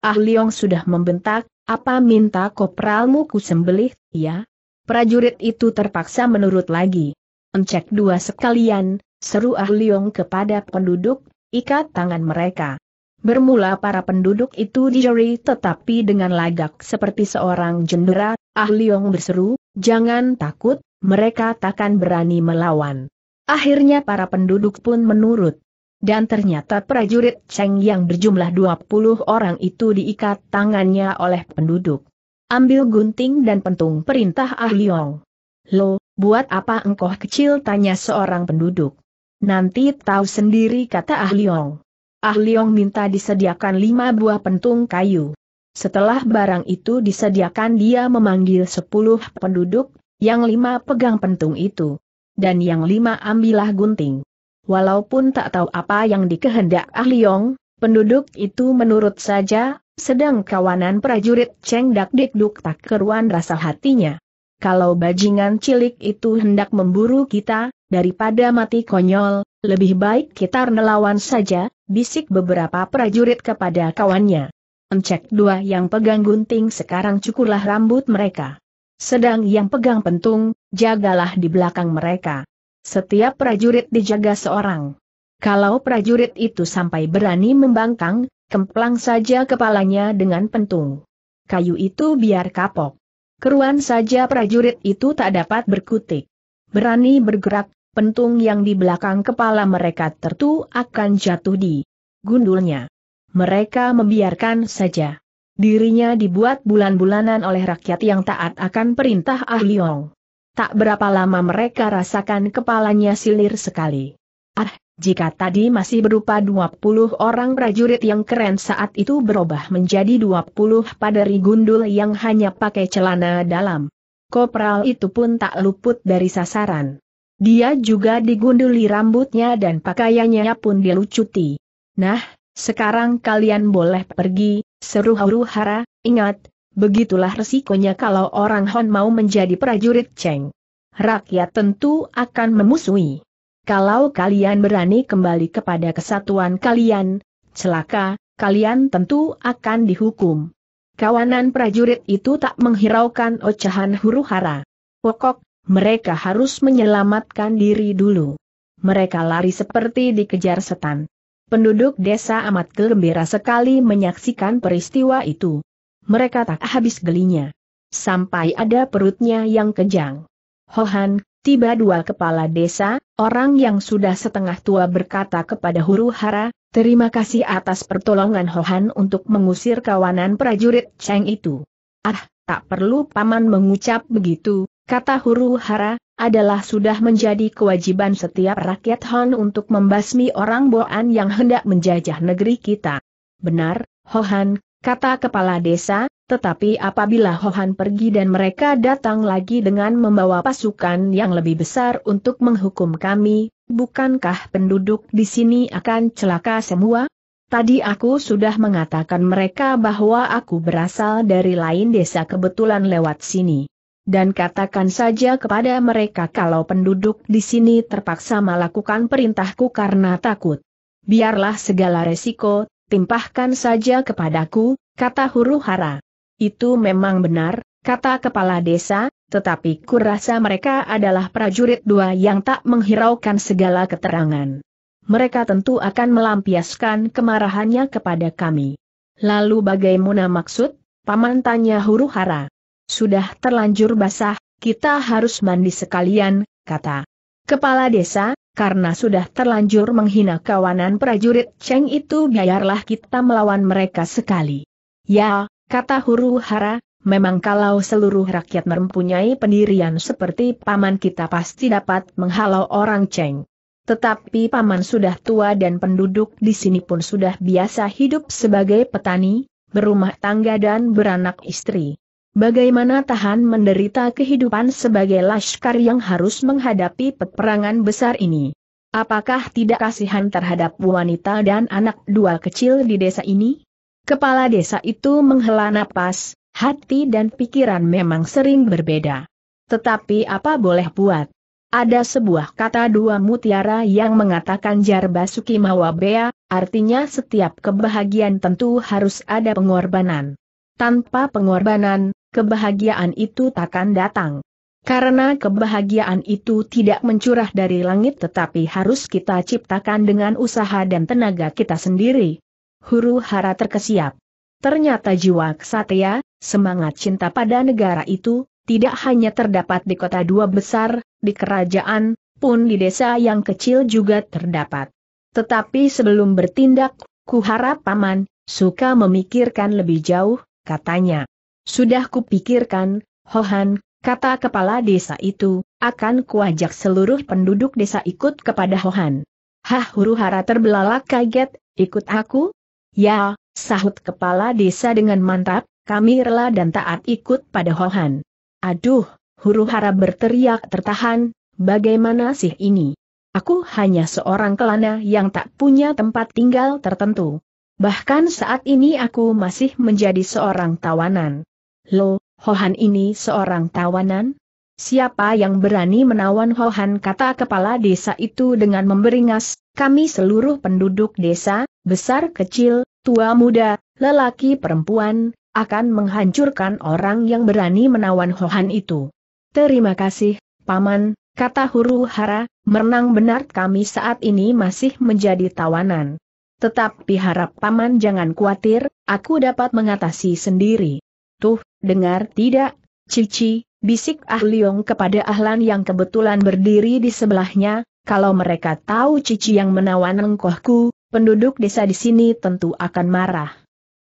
Ah Liong sudah membentak, apa minta kopralmu ku sembelih, ya? Prajurit itu terpaksa menurut lagi. Encek dua sekalian, seru Ah Liong kepada penduduk, ikat tangan mereka. Bermula para penduduk itu dijeri tetapi dengan lagak seperti seorang jendera, Ah Liong berseru, jangan takut, mereka takkan berani melawan. Akhirnya para penduduk pun menurut dan ternyata prajurit Cheng yang berjumlah 20 orang itu diikat tangannya oleh penduduk. Ambil gunting dan pentung perintah Ah Liong. Lo, buat apa engkau kecil tanya seorang penduduk. Nanti tahu sendiri kata Ah Liong. Ah minta disediakan lima buah pentung kayu. Setelah barang itu disediakan dia memanggil sepuluh penduduk, yang lima pegang pentung itu. Dan yang lima ambillah gunting walaupun tak tahu apa yang dikehendak Ah Liong, penduduk itu menurut saja, sedang kawanan prajurit Cheng Dak Dik Duk tak keruan rasa hatinya. Kalau bajingan cilik itu hendak memburu kita, daripada mati konyol, lebih baik kita nelawan saja, bisik beberapa prajurit kepada kawannya. Encek dua yang pegang gunting sekarang cukurlah rambut mereka. Sedang yang pegang pentung, jagalah di belakang mereka. Setiap prajurit dijaga seorang. Kalau prajurit itu sampai berani membangkang, kemplang saja kepalanya dengan pentung. Kayu itu biar kapok. Keruan saja prajurit itu tak dapat berkutik. Berani bergerak, pentung yang di belakang kepala mereka tertu akan jatuh di gundulnya. Mereka membiarkan saja. Dirinya dibuat bulan-bulanan oleh rakyat yang taat akan perintah Ahliong. Tak berapa lama mereka rasakan kepalanya silir sekali. Ah, jika tadi masih berupa 20 orang prajurit yang keren saat itu berubah menjadi 20 padari gundul yang hanya pakai celana dalam. Kopral itu pun tak luput dari sasaran. Dia juga digunduli rambutnya dan pakaiannya pun dilucuti. Nah, sekarang kalian boleh pergi, seru huru hara, ingat, Begitulah resikonya kalau orang Hon mau menjadi prajurit Cheng. Rakyat tentu akan memusuhi. Kalau kalian berani kembali kepada kesatuan kalian, celaka, kalian tentu akan dihukum. Kawanan prajurit itu tak menghiraukan ocehan huru hara. Pokok, mereka harus menyelamatkan diri dulu. Mereka lari seperti dikejar setan. Penduduk desa amat gembira sekali menyaksikan peristiwa itu mereka tak habis gelinya. Sampai ada perutnya yang kejang. Hohan, tiba dua kepala desa, orang yang sudah setengah tua berkata kepada huru hara, terima kasih atas pertolongan Hohan untuk mengusir kawanan prajurit Cheng itu. Ah, tak perlu paman mengucap begitu, kata huru hara, adalah sudah menjadi kewajiban setiap rakyat Han untuk membasmi orang Boan yang hendak menjajah negeri kita. Benar, Hohan, kata kepala desa, tetapi apabila Hohan pergi dan mereka datang lagi dengan membawa pasukan yang lebih besar untuk menghukum kami, bukankah penduduk di sini akan celaka semua? Tadi aku sudah mengatakan mereka bahwa aku berasal dari lain desa kebetulan lewat sini. Dan katakan saja kepada mereka kalau penduduk di sini terpaksa melakukan perintahku karena takut. Biarlah segala resiko timpahkan saja kepadaku, kata huru hara. Itu memang benar, kata kepala desa, tetapi kurasa mereka adalah prajurit dua yang tak menghiraukan segala keterangan. Mereka tentu akan melampiaskan kemarahannya kepada kami. Lalu bagaimana maksud? Paman tanya huru hara. Sudah terlanjur basah, kita harus mandi sekalian, kata. Kepala desa, karena sudah terlanjur menghina kawanan prajurit Cheng itu biarlah kita melawan mereka sekali. Ya, kata huru hara, memang kalau seluruh rakyat mempunyai pendirian seperti paman kita pasti dapat menghalau orang Cheng. Tetapi paman sudah tua dan penduduk di sini pun sudah biasa hidup sebagai petani, berumah tangga dan beranak istri. Bagaimana tahan menderita kehidupan sebagai laskar yang harus menghadapi peperangan besar ini? Apakah tidak kasihan terhadap wanita dan anak dua kecil di desa ini? Kepala desa itu menghela napas, hati dan pikiran memang sering berbeda. Tetapi apa boleh buat? Ada sebuah kata dua mutiara yang mengatakan jar basuki mawabea, artinya setiap kebahagiaan tentu harus ada pengorbanan. Tanpa pengorbanan, kebahagiaan itu takkan datang. Karena kebahagiaan itu tidak mencurah dari langit tetapi harus kita ciptakan dengan usaha dan tenaga kita sendiri. Huru hara terkesiap. Ternyata jiwa kesatria, semangat cinta pada negara itu, tidak hanya terdapat di kota dua besar, di kerajaan, pun di desa yang kecil juga terdapat. Tetapi sebelum bertindak, ku paman, suka memikirkan lebih jauh, katanya. Sudah kupikirkan, Hohan, kata kepala desa itu, akan kuajak seluruh penduduk desa ikut kepada Hohan. Hah huru hara terbelalak kaget, ikut aku? Ya, sahut kepala desa dengan mantap, kami rela dan taat ikut pada Hohan. Aduh, huru hara berteriak tertahan, bagaimana sih ini? Aku hanya seorang kelana yang tak punya tempat tinggal tertentu. Bahkan saat ini aku masih menjadi seorang tawanan. Lo, Hohan ini seorang tawanan? Siapa yang berani menawan Hohan kata kepala desa itu dengan memberingas, kami seluruh penduduk desa, besar kecil, tua muda, lelaki perempuan, akan menghancurkan orang yang berani menawan Hohan itu. Terima kasih, Paman, kata Huru Hara, merenang benar kami saat ini masih menjadi tawanan. Tetapi harap Paman jangan khawatir, aku dapat mengatasi sendiri. Tuh, dengar tidak? Cici, bisik Ah Liong kepada Ahlan yang kebetulan berdiri di sebelahnya, kalau mereka tahu Cici yang menawan engkohku, penduduk desa di sini tentu akan marah.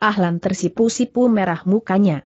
Ahlan tersipu-sipu merah mukanya.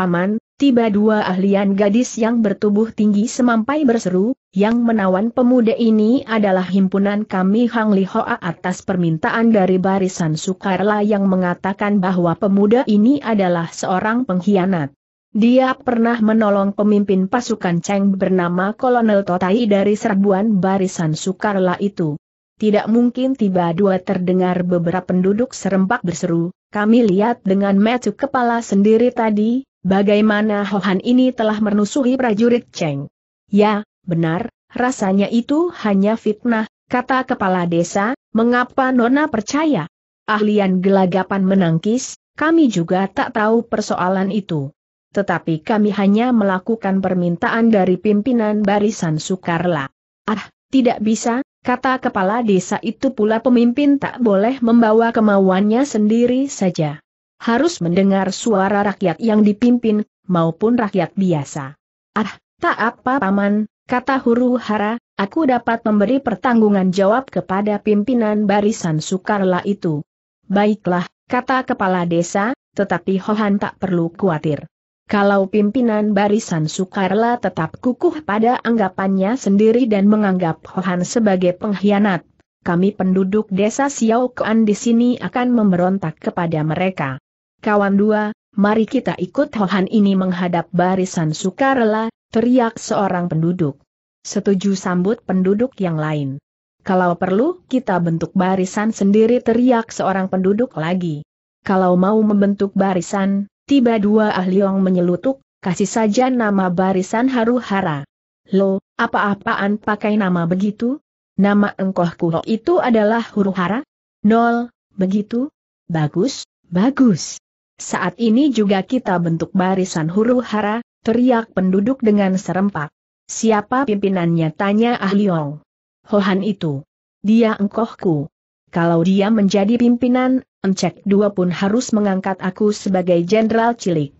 Paman, tiba dua ahlian gadis yang bertubuh tinggi semampai berseru, yang menawan pemuda ini adalah himpunan kami Hang Li Hoa atas permintaan dari barisan Sukarla yang mengatakan bahwa pemuda ini adalah seorang pengkhianat. Dia pernah menolong pemimpin pasukan Cheng bernama Kolonel Totai dari serbuan barisan Sukarla itu. Tidak mungkin tiba dua terdengar beberapa penduduk serempak berseru, kami lihat dengan metu kepala sendiri tadi, Bagaimana Hohan ini telah menusuhi prajurit Cheng? Ya, benar, rasanya itu hanya fitnah, kata kepala desa, mengapa Nona percaya? Ahlian gelagapan menangkis, kami juga tak tahu persoalan itu. Tetapi kami hanya melakukan permintaan dari pimpinan barisan Sukarla. Ah, tidak bisa, kata kepala desa itu pula pemimpin tak boleh membawa kemauannya sendiri saja harus mendengar suara rakyat yang dipimpin, maupun rakyat biasa. Ah, tak apa paman, kata huru hara, aku dapat memberi pertanggungan jawab kepada pimpinan barisan Sukarla itu. Baiklah, kata kepala desa, tetapi Hohan tak perlu khawatir. Kalau pimpinan barisan Sukarla tetap kukuh pada anggapannya sendiri dan menganggap Hohan sebagai pengkhianat, kami penduduk desa Xiao Kuan di sini akan memberontak kepada mereka kawan dua, mari kita ikut Hohan ini menghadap barisan sukarela, teriak seorang penduduk. Setuju sambut penduduk yang lain. Kalau perlu, kita bentuk barisan sendiri teriak seorang penduduk lagi. Kalau mau membentuk barisan, tiba dua ahli yang menyelutuk, kasih saja nama barisan haru-hara. Lo, apa-apaan pakai nama begitu? Nama engkoh kuho itu adalah huru hara? Nol, begitu? Bagus, bagus. Saat ini juga kita bentuk barisan huru hara, teriak penduduk dengan serempak. Siapa pimpinannya tanya ahliong Liong. Hohan itu. Dia engkohku. Kalau dia menjadi pimpinan, Encek dua pun harus mengangkat aku sebagai jenderal cilik.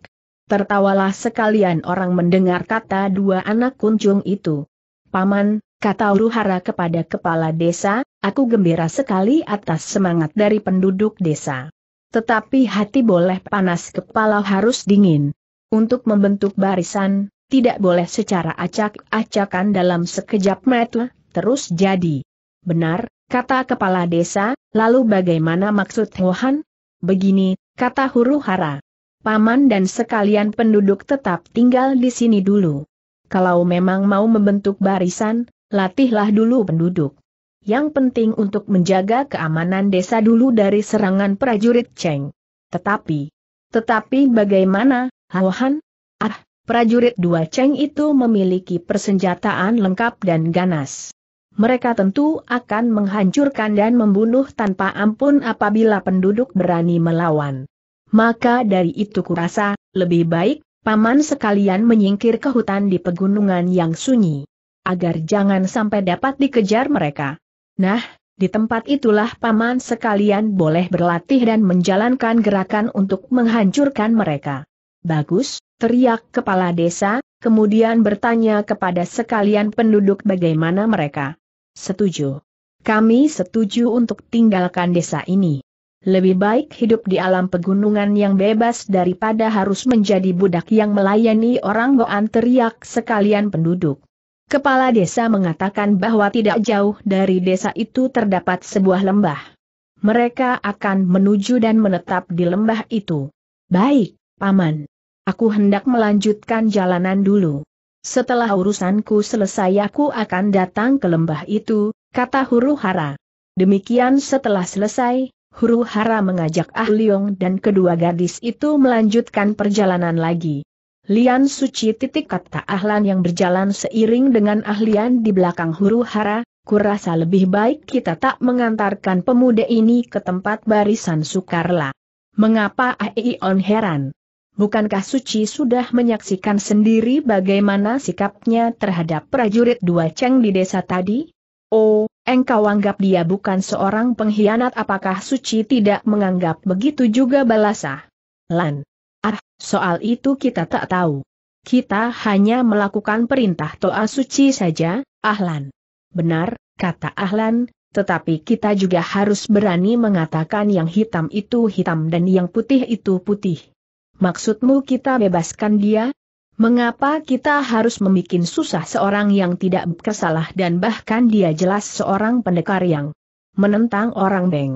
Tertawalah sekalian orang mendengar kata dua anak kunjung itu. Paman, kata Uruhara kepada kepala desa, aku gembira sekali atas semangat dari penduduk desa. Tetapi hati boleh panas kepala harus dingin. Untuk membentuk barisan, tidak boleh secara acak-acakan dalam sekejap mata, terus jadi. Benar, kata kepala desa, lalu bagaimana maksud Wuhan? Begini, kata huru hara. Paman dan sekalian penduduk tetap tinggal di sini dulu. Kalau memang mau membentuk barisan, latihlah dulu penduduk. Yang penting untuk menjaga keamanan desa dulu dari serangan prajurit Cheng. Tetapi, tetapi bagaimana, Hauhan? Ah, prajurit dua Cheng itu memiliki persenjataan lengkap dan ganas. Mereka tentu akan menghancurkan dan membunuh tanpa ampun apabila penduduk berani melawan. Maka dari itu kurasa, lebih baik, paman sekalian menyingkir ke hutan di pegunungan yang sunyi. Agar jangan sampai dapat dikejar mereka. Nah, di tempat itulah paman sekalian boleh berlatih dan menjalankan gerakan untuk menghancurkan mereka. Bagus, teriak kepala desa, kemudian bertanya kepada sekalian penduduk bagaimana mereka. Setuju. Kami setuju untuk tinggalkan desa ini. Lebih baik hidup di alam pegunungan yang bebas daripada harus menjadi budak yang melayani orang goan teriak sekalian penduduk. Kepala desa mengatakan bahwa tidak jauh dari desa itu terdapat sebuah lembah. Mereka akan menuju dan menetap di lembah itu. Baik, Paman. Aku hendak melanjutkan jalanan dulu. Setelah urusanku selesai aku akan datang ke lembah itu, kata Huru Hara. Demikian setelah selesai, Huru Hara mengajak Ah Leong dan kedua gadis itu melanjutkan perjalanan lagi. Lian Suci titik kata Ahlan yang berjalan seiring dengan Ahlian di belakang huru hara, kurasa lebih baik kita tak mengantarkan pemuda ini ke tempat barisan Sukarla. Mengapa Aion heran? Bukankah Suci sudah menyaksikan sendiri bagaimana sikapnya terhadap prajurit dua ceng di desa tadi? Oh, engkau anggap dia bukan seorang pengkhianat apakah Suci tidak menganggap begitu juga balasah? Lan. Ah, soal itu kita tak tahu. Kita hanya melakukan perintah Toa Suci saja, Ahlan. Benar, kata Ahlan, tetapi kita juga harus berani mengatakan yang hitam itu hitam dan yang putih itu putih. Maksudmu kita bebaskan dia? Mengapa kita harus membuat susah seorang yang tidak bersalah dan bahkan dia jelas seorang pendekar yang menentang orang beng?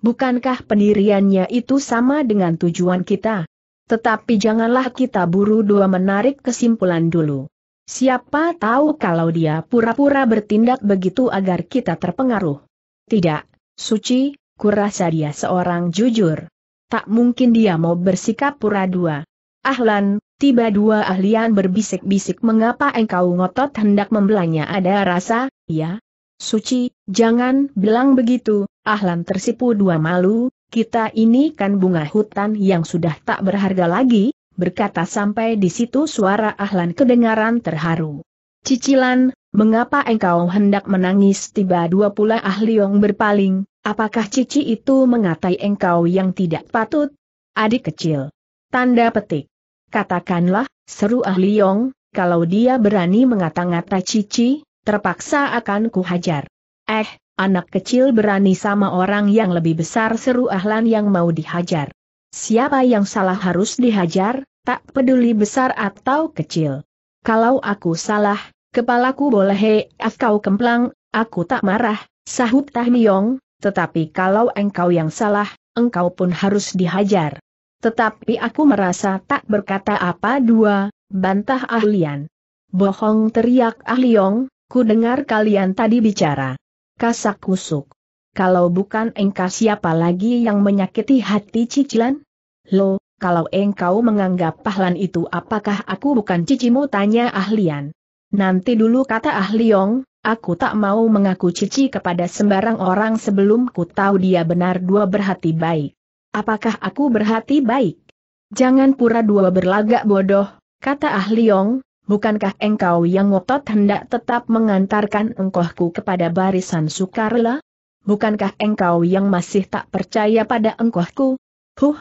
Bukankah pendiriannya itu sama dengan tujuan kita? Tetapi janganlah kita buru dua menarik kesimpulan dulu. Siapa tahu kalau dia pura-pura bertindak begitu agar kita terpengaruh. Tidak, Suci, kurasa dia seorang jujur. Tak mungkin dia mau bersikap pura dua. Ahlan, tiba dua ahlian berbisik-bisik mengapa engkau ngotot hendak membelanya ada rasa, ya? Suci, jangan bilang begitu, Ahlan tersipu dua malu, kita ini kan bunga hutan yang sudah tak berharga lagi, berkata sampai di situ suara Ahlan kedengaran terharu. Cicilan, mengapa engkau hendak menangis tiba dua pula Ahliong berpaling, apakah cici itu mengatai engkau yang tidak patut? Adik kecil. Tanda petik. Katakanlah, seru Ahliong, kalau dia berani mengata-ngata cici, terpaksa akan kuhajar. Eh, Anak kecil berani sama orang yang lebih besar seru Ahlan yang mau dihajar. Siapa yang salah harus dihajar, tak peduli besar atau kecil. Kalau aku salah, kepalaku boleh hei, ah, kau kemplang, aku tak marah, sahut Tahmiyong, tetapi kalau engkau yang salah, engkau pun harus dihajar. Tetapi aku merasa tak berkata apa dua, bantah Ahlian. Bohong teriak Ahliong, ku dengar kalian tadi bicara kasak kusuk. Kalau bukan engkau siapa lagi yang menyakiti hati cicilan? Lo, kalau engkau menganggap pahlan itu apakah aku bukan cicimu tanya ahlian. Nanti dulu kata ahliong, aku tak mau mengaku cici kepada sembarang orang sebelum ku tahu dia benar dua berhati baik. Apakah aku berhati baik? Jangan pura dua berlagak bodoh, kata ahliong, bukankah engkau yang ngotot hendak tetap mengantarkan engkohku kepada barisan sukarela? Bukankah engkau yang masih tak percaya pada engkohku? Huh,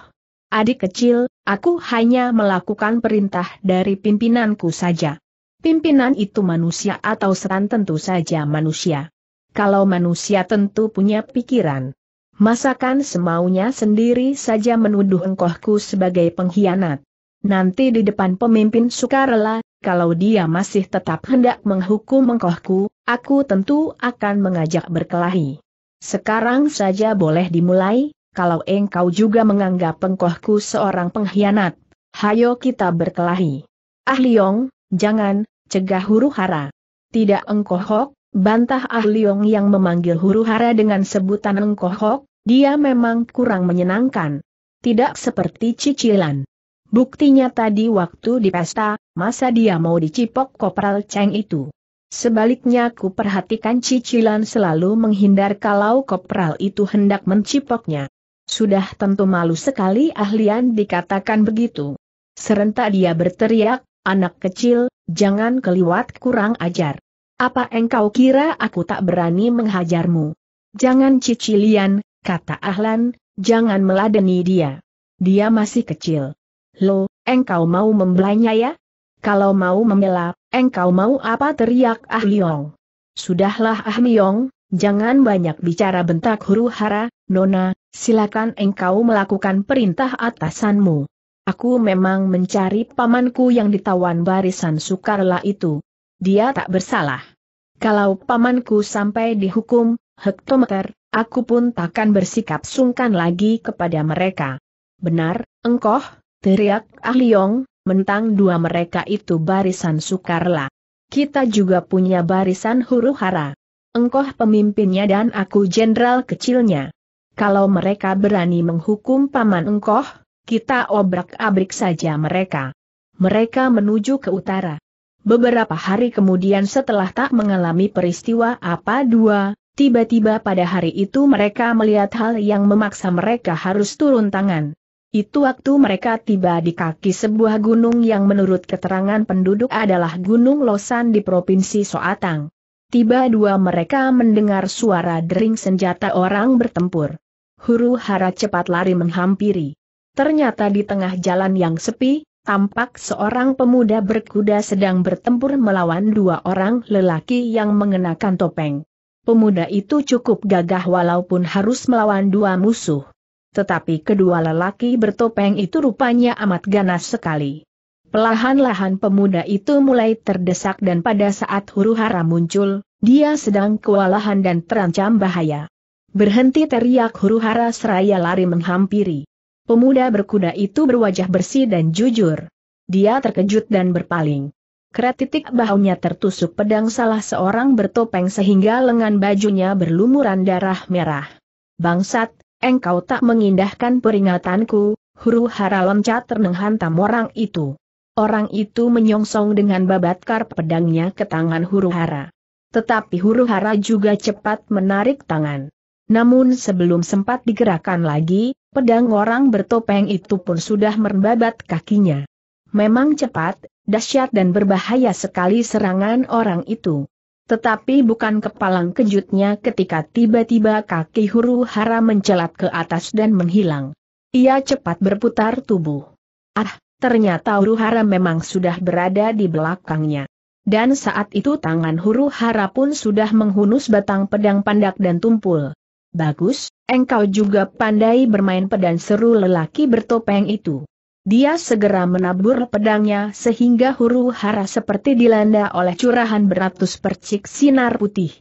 adik kecil, aku hanya melakukan perintah dari pimpinanku saja. Pimpinan itu manusia atau setan tentu saja manusia. Kalau manusia tentu punya pikiran. Masakan semaunya sendiri saja menuduh engkohku sebagai pengkhianat. Nanti di depan pemimpin sukarela, kalau dia masih tetap hendak menghukum engkohku, aku tentu akan mengajak berkelahi. Sekarang saja boleh dimulai, kalau engkau juga menganggap engkohku seorang pengkhianat. Hayo kita berkelahi. Ah Liong, jangan, cegah huru hara. Tidak engkohok, bantah Ah Liong yang memanggil huru hara dengan sebutan engkohok, dia memang kurang menyenangkan. Tidak seperti cicilan. Buktinya tadi waktu di pesta, masa dia mau dicipok Kopral ceng itu. Sebaliknya ku perhatikan cicilan selalu menghindar kalau Kopral itu hendak mencipoknya. Sudah tentu malu sekali ahlian dikatakan begitu. Serentak dia berteriak, anak kecil, jangan keliwat kurang ajar. Apa engkau kira aku tak berani menghajarmu? Jangan cicilian, kata Ahlan, jangan meladeni dia. Dia masih kecil. Lo, engkau mau membelanya ya? Kalau mau membela, engkau mau apa teriak Ah Liong. Sudahlah Ah Liong, jangan banyak bicara bentak huru hara, Nona, silakan engkau melakukan perintah atasanmu. Aku memang mencari pamanku yang ditawan barisan sukarela itu. Dia tak bersalah. Kalau pamanku sampai dihukum, hektometer, aku pun takkan bersikap sungkan lagi kepada mereka. Benar, engkau? Teriak Ah Liong, mentang dua mereka itu barisan sukarla. Kita juga punya barisan huru hara. Engkau pemimpinnya dan aku jenderal kecilnya. Kalau mereka berani menghukum paman engkau, kita obrak-abrik saja mereka. Mereka menuju ke utara. Beberapa hari kemudian setelah tak mengalami peristiwa apa dua, tiba-tiba pada hari itu mereka melihat hal yang memaksa mereka harus turun tangan. Itu waktu mereka tiba di kaki sebuah gunung yang menurut keterangan penduduk adalah Gunung Losan di Provinsi Soatang. Tiba dua mereka mendengar suara dering senjata orang bertempur. Huru hara cepat lari menghampiri. Ternyata di tengah jalan yang sepi, tampak seorang pemuda berkuda sedang bertempur melawan dua orang lelaki yang mengenakan topeng. Pemuda itu cukup gagah walaupun harus melawan dua musuh tetapi kedua lelaki bertopeng itu rupanya amat ganas sekali. Pelahan-lahan pemuda itu mulai terdesak dan pada saat huru hara muncul, dia sedang kewalahan dan terancam bahaya. Berhenti teriak huru hara seraya lari menghampiri. Pemuda berkuda itu berwajah bersih dan jujur. Dia terkejut dan berpaling. Kera titik bahunya tertusuk pedang salah seorang bertopeng sehingga lengan bajunya berlumuran darah merah. Bangsat, engkau tak mengindahkan peringatanku, huru hara loncat terenghantam orang itu. Orang itu menyongsong dengan babat kar pedangnya ke tangan huru hara. Tetapi huru hara juga cepat menarik tangan. Namun sebelum sempat digerakkan lagi, pedang orang bertopeng itu pun sudah merbabat kakinya. Memang cepat, dahsyat dan berbahaya sekali serangan orang itu. Tetapi bukan kepalang kejutnya ketika tiba-tiba kaki huru hara mencelat ke atas dan menghilang. Ia cepat berputar tubuh. Ah, ternyata huru hara memang sudah berada di belakangnya. Dan saat itu tangan huru hara pun sudah menghunus batang pedang pandak dan tumpul. Bagus, engkau juga pandai bermain pedang seru lelaki bertopeng itu. Dia segera menabur pedangnya sehingga huru hara seperti dilanda oleh curahan beratus percik sinar putih.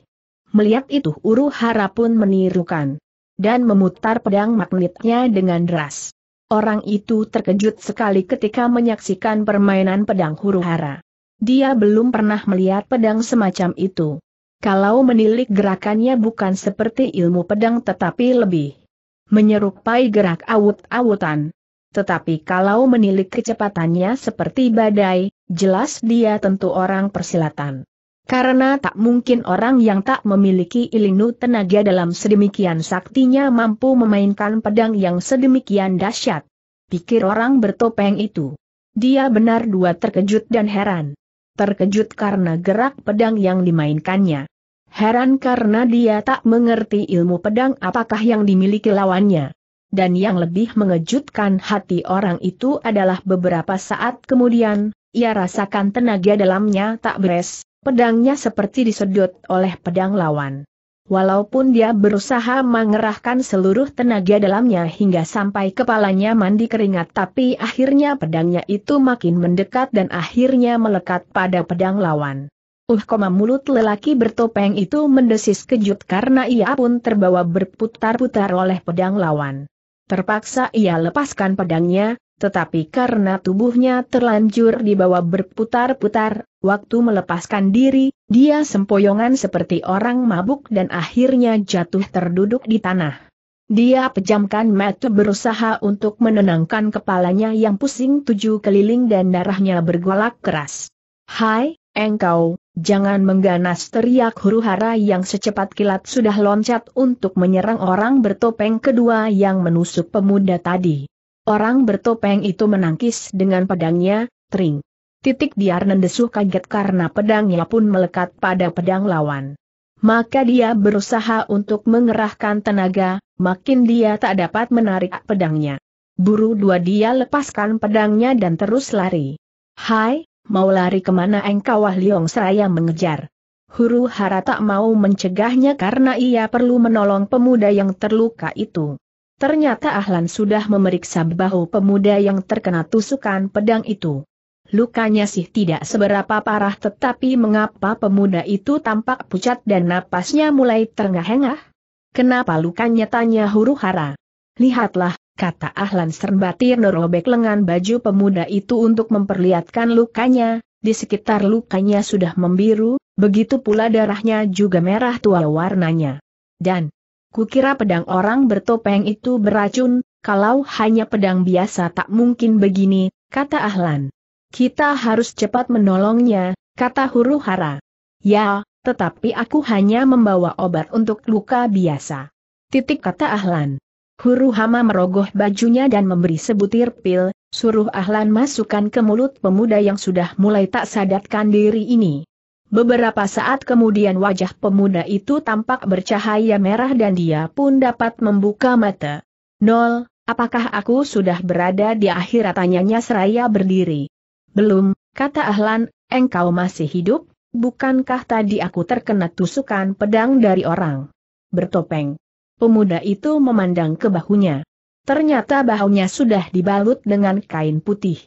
Melihat itu huru hara pun menirukan. Dan memutar pedang magnetnya dengan deras. Orang itu terkejut sekali ketika menyaksikan permainan pedang huru hara. Dia belum pernah melihat pedang semacam itu. Kalau menilik gerakannya bukan seperti ilmu pedang tetapi lebih menyerupai gerak awut-awutan. Tetapi kalau menilik kecepatannya seperti badai, jelas dia tentu orang persilatan. Karena tak mungkin orang yang tak memiliki ilinu tenaga dalam sedemikian saktinya mampu memainkan pedang yang sedemikian dahsyat. Pikir orang bertopeng itu. Dia benar dua terkejut dan heran. Terkejut karena gerak pedang yang dimainkannya. Heran karena dia tak mengerti ilmu pedang apakah yang dimiliki lawannya dan yang lebih mengejutkan hati orang itu adalah beberapa saat kemudian, ia rasakan tenaga dalamnya tak beres, pedangnya seperti disedot oleh pedang lawan. Walaupun dia berusaha mengerahkan seluruh tenaga dalamnya hingga sampai kepalanya mandi keringat tapi akhirnya pedangnya itu makin mendekat dan akhirnya melekat pada pedang lawan. Uh koma mulut lelaki bertopeng itu mendesis kejut karena ia pun terbawa berputar-putar oleh pedang lawan. Terpaksa ia lepaskan pedangnya, tetapi karena tubuhnya terlanjur dibawa berputar-putar, waktu melepaskan diri, dia sempoyongan seperti orang mabuk dan akhirnya jatuh terduduk di tanah. Dia pejamkan mata berusaha untuk menenangkan kepalanya yang pusing tujuh keliling dan darahnya bergolak keras. Hai, engkau, Jangan mengganas teriak huru hara yang secepat kilat sudah loncat untuk menyerang orang bertopeng kedua yang menusuk pemuda tadi. Orang bertopeng itu menangkis dengan pedangnya, Tring. Titik diar nendesuh kaget karena pedangnya pun melekat pada pedang lawan. Maka dia berusaha untuk mengerahkan tenaga, makin dia tak dapat menarik pedangnya. Buru dua dia lepaskan pedangnya dan terus lari. Hai, mau lari kemana engkau Wah Liong Seraya mengejar. Huru Hara tak mau mencegahnya karena ia perlu menolong pemuda yang terluka itu. Ternyata Ahlan sudah memeriksa bahu pemuda yang terkena tusukan pedang itu. Lukanya sih tidak seberapa parah tetapi mengapa pemuda itu tampak pucat dan napasnya mulai terengah-engah? Kenapa lukanya tanya huru hara? Lihatlah, kata Ahlan Sernbati merobek lengan baju pemuda itu untuk memperlihatkan lukanya, di sekitar lukanya sudah membiru, begitu pula darahnya juga merah tua warnanya. Dan, kukira pedang orang bertopeng itu beracun, kalau hanya pedang biasa tak mungkin begini, kata Ahlan. Kita harus cepat menolongnya, kata huru hara. Ya, tetapi aku hanya membawa obat untuk luka biasa. Titik kata Ahlan. Huru Hama merogoh bajunya dan memberi sebutir pil, suruh Ahlan masukkan ke mulut pemuda yang sudah mulai tak sadarkan diri ini. Beberapa saat kemudian wajah pemuda itu tampak bercahaya merah dan dia pun dapat membuka mata. Nol, apakah aku sudah berada di akhirat tanyanya seraya berdiri. Belum, kata Ahlan, engkau masih hidup, bukankah tadi aku terkena tusukan pedang dari orang bertopeng? Pemuda itu memandang ke bahunya. Ternyata bahunya sudah dibalut dengan kain putih.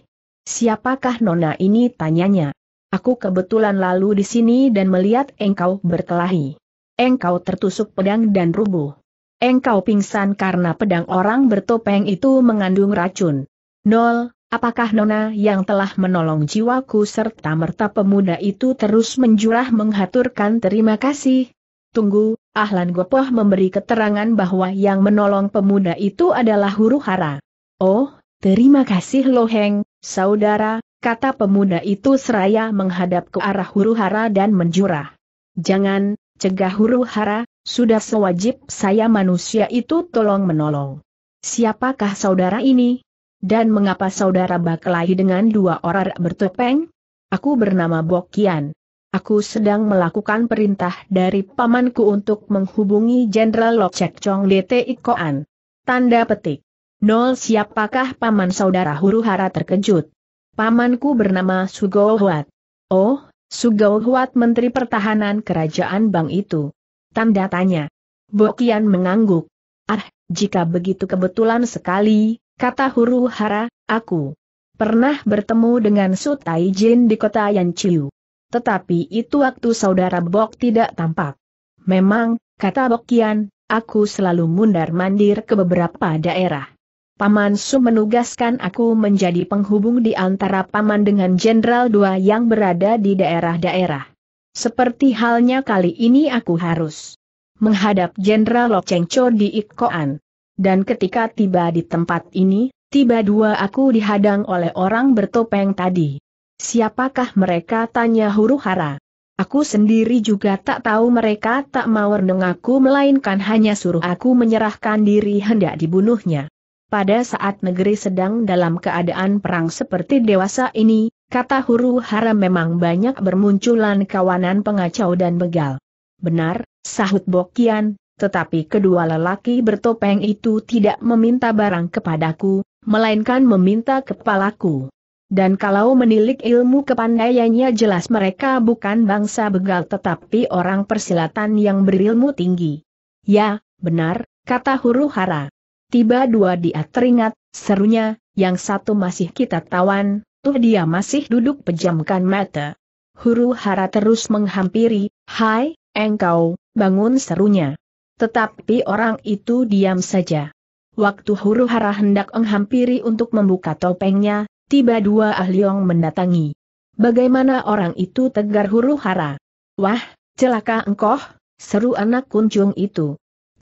Siapakah nona ini tanyanya? Aku kebetulan lalu di sini dan melihat engkau berkelahi. Engkau tertusuk pedang dan rubuh. Engkau pingsan karena pedang orang bertopeng itu mengandung racun. Nol, apakah nona yang telah menolong jiwaku serta merta pemuda itu terus menjurah menghaturkan terima kasih, Tunggu, Ahlan Gopoh memberi keterangan bahwa yang menolong pemuda itu adalah huru hara. Oh, terima kasih Loheng, saudara, kata pemuda itu seraya menghadap ke arah huru hara dan menjurah. Jangan, cegah huru hara, sudah sewajib saya manusia itu tolong menolong. Siapakah saudara ini? Dan mengapa saudara berkelahi dengan dua orang bertopeng? Aku bernama Bokian. Aku sedang melakukan perintah dari pamanku untuk menghubungi Jenderal Lok Cek Chong Lt Ikoan. Tanda petik. Nol siapakah paman saudara huru hara terkejut? Pamanku bernama Sugo Huat. Oh, Sugo Huat Menteri Pertahanan Kerajaan Bang itu. Tanda tanya. Bokian mengangguk. Ah, jika begitu kebetulan sekali, kata huru hara, aku pernah bertemu dengan Sutai Jin di kota Yanchiu. Tetapi itu waktu saudara Bok tidak tampak. Memang, kata Bokian, aku selalu mundar-mandir ke beberapa daerah. Paman Su menugaskan aku menjadi penghubung di antara Paman dengan Jenderal dua yang berada di daerah-daerah. Seperti halnya kali ini aku harus menghadap Jenderal Lo Cheng Cho di Ikkoan. Dan ketika tiba di tempat ini, tiba dua aku dihadang oleh orang bertopeng tadi. Siapakah mereka tanya huru hara? Aku sendiri juga tak tahu mereka tak mau renung aku melainkan hanya suruh aku menyerahkan diri hendak dibunuhnya. Pada saat negeri sedang dalam keadaan perang seperti dewasa ini, kata huru hara memang banyak bermunculan kawanan pengacau dan begal. Benar, sahut Bokian, tetapi kedua lelaki bertopeng itu tidak meminta barang kepadaku, melainkan meminta kepalaku. Dan kalau menilik ilmu kepandaiannya jelas mereka bukan bangsa begal tetapi orang persilatan yang berilmu tinggi. Ya, benar, kata huru hara. Tiba dua dia teringat, serunya, yang satu masih kita tawan, tuh dia masih duduk pejamkan mata. Huru hara terus menghampiri, hai, engkau, bangun serunya. Tetapi orang itu diam saja. Waktu huru hara hendak menghampiri untuk membuka topengnya, tiba dua ahli yang mendatangi. Bagaimana orang itu tegar huru hara? Wah, celaka engkoh, seru anak kuncung itu.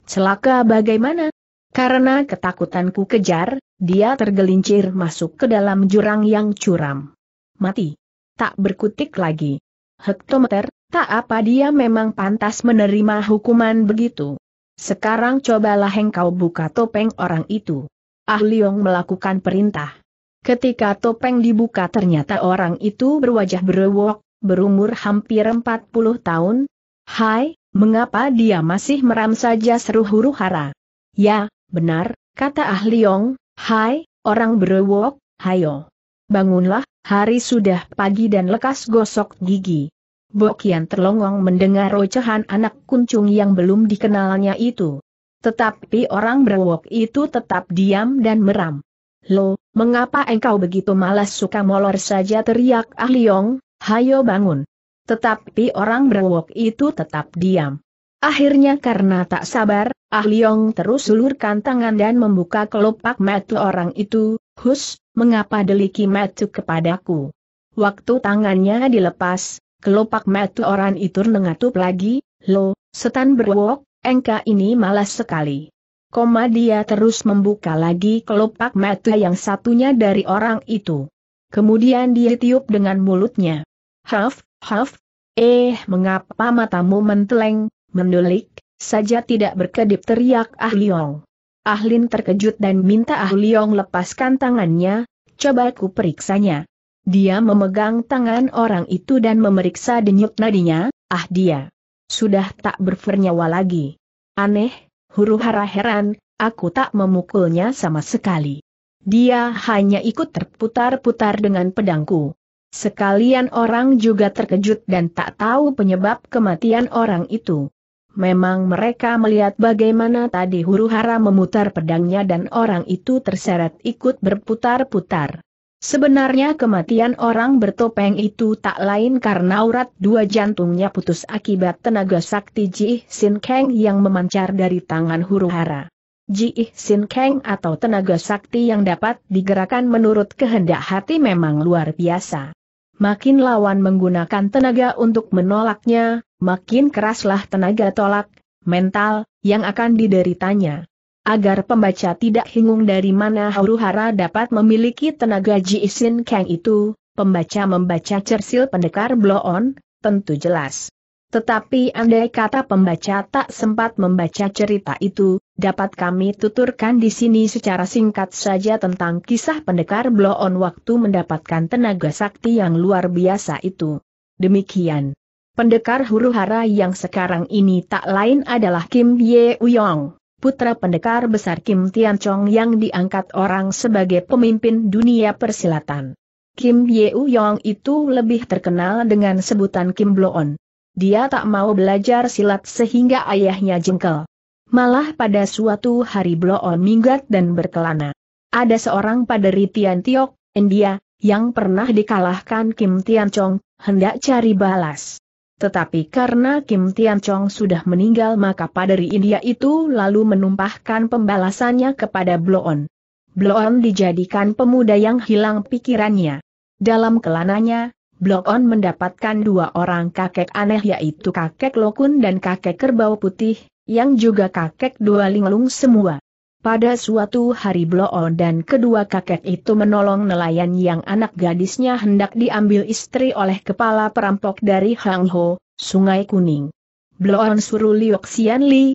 Celaka bagaimana? Karena ketakutanku kejar, dia tergelincir masuk ke dalam jurang yang curam. Mati. Tak berkutik lagi. Hektometer, tak apa dia memang pantas menerima hukuman begitu. Sekarang cobalah engkau buka topeng orang itu. Ahliong melakukan perintah. Ketika topeng dibuka ternyata orang itu berwajah berewok, berumur hampir 40 tahun. Hai, mengapa dia masih meram saja seru huru hara? Ya, benar, kata ahli Yong, hai, orang berewok, hayo. Bangunlah, hari sudah pagi dan lekas gosok gigi. Bokian terlongong mendengar ocehan anak kuncung yang belum dikenalnya itu. Tetapi orang berwok itu tetap diam dan meram. Loh, Mengapa engkau begitu malas suka molor saja teriak Ah Liong, hayo bangun. Tetapi orang berwok itu tetap diam. Akhirnya karena tak sabar, Ah Liong terus ulurkan tangan dan membuka kelopak metu orang itu, Hus, mengapa deliki metu kepadaku? Waktu tangannya dilepas, kelopak metu orang itu nengatup lagi, Lo, setan berwok, engkau ini malas sekali. Koma dia terus membuka lagi kelopak mata yang satunya dari orang itu. Kemudian dia tiup dengan mulutnya. Huff, huff, eh mengapa matamu menteleng, Mendulik. saja tidak berkedip teriak Ah Liong. Ah Lin terkejut dan minta Ah Liong lepaskan tangannya, coba ku periksanya. Dia memegang tangan orang itu dan memeriksa denyut nadinya, ah dia. Sudah tak bernyawa lagi. Aneh, Huru hara heran, aku tak memukulnya sama sekali. Dia hanya ikut terputar-putar dengan pedangku. Sekalian orang juga terkejut dan tak tahu penyebab kematian orang itu. Memang mereka melihat bagaimana tadi huru hara memutar pedangnya dan orang itu terseret ikut berputar-putar. Sebenarnya kematian orang bertopeng itu tak lain karena urat dua jantungnya putus akibat tenaga sakti Ji Sin Kang yang memancar dari tangan huru hara. Ji Sin Kang atau tenaga sakti yang dapat digerakkan menurut kehendak hati memang luar biasa. Makin lawan menggunakan tenaga untuk menolaknya, makin keraslah tenaga tolak, mental, yang akan dideritanya agar pembaca tidak hingung dari mana huru-hara dapat memiliki tenaga Ji Isin Kang itu, pembaca membaca cersil pendekar bloon, tentu jelas. Tetapi andai kata pembaca tak sempat membaca cerita itu, dapat kami tuturkan di sini secara singkat saja tentang kisah pendekar bloon waktu mendapatkan tenaga sakti yang luar biasa itu. Demikian. Pendekar huru-hara yang sekarang ini tak lain adalah Kim Ye Uyong putra pendekar besar Kim Tian Chong yang diangkat orang sebagai pemimpin dunia persilatan. Kim Yeou Yong itu lebih terkenal dengan sebutan Kim Bloon. Dia tak mau belajar silat sehingga ayahnya jengkel. Malah pada suatu hari Bloon minggat dan berkelana. Ada seorang paderi Tian Tiok, India, yang pernah dikalahkan Kim Tian Chong, hendak cari balas. Tetapi karena Kim Tian Chong sudah meninggal maka paderi India itu lalu menumpahkan pembalasannya kepada Bloon. Bloon dijadikan pemuda yang hilang pikirannya. Dalam kelananya, Bloon mendapatkan dua orang kakek aneh yaitu kakek Lokun dan kakek Kerbau Putih, yang juga kakek dua linglung semua. Pada suatu hari Bloo dan kedua kakek itu menolong nelayan yang anak gadisnya hendak diambil istri oleh kepala perampok dari Hang Ho, Sungai Kuning. Bloon suruh Liu Xian Li,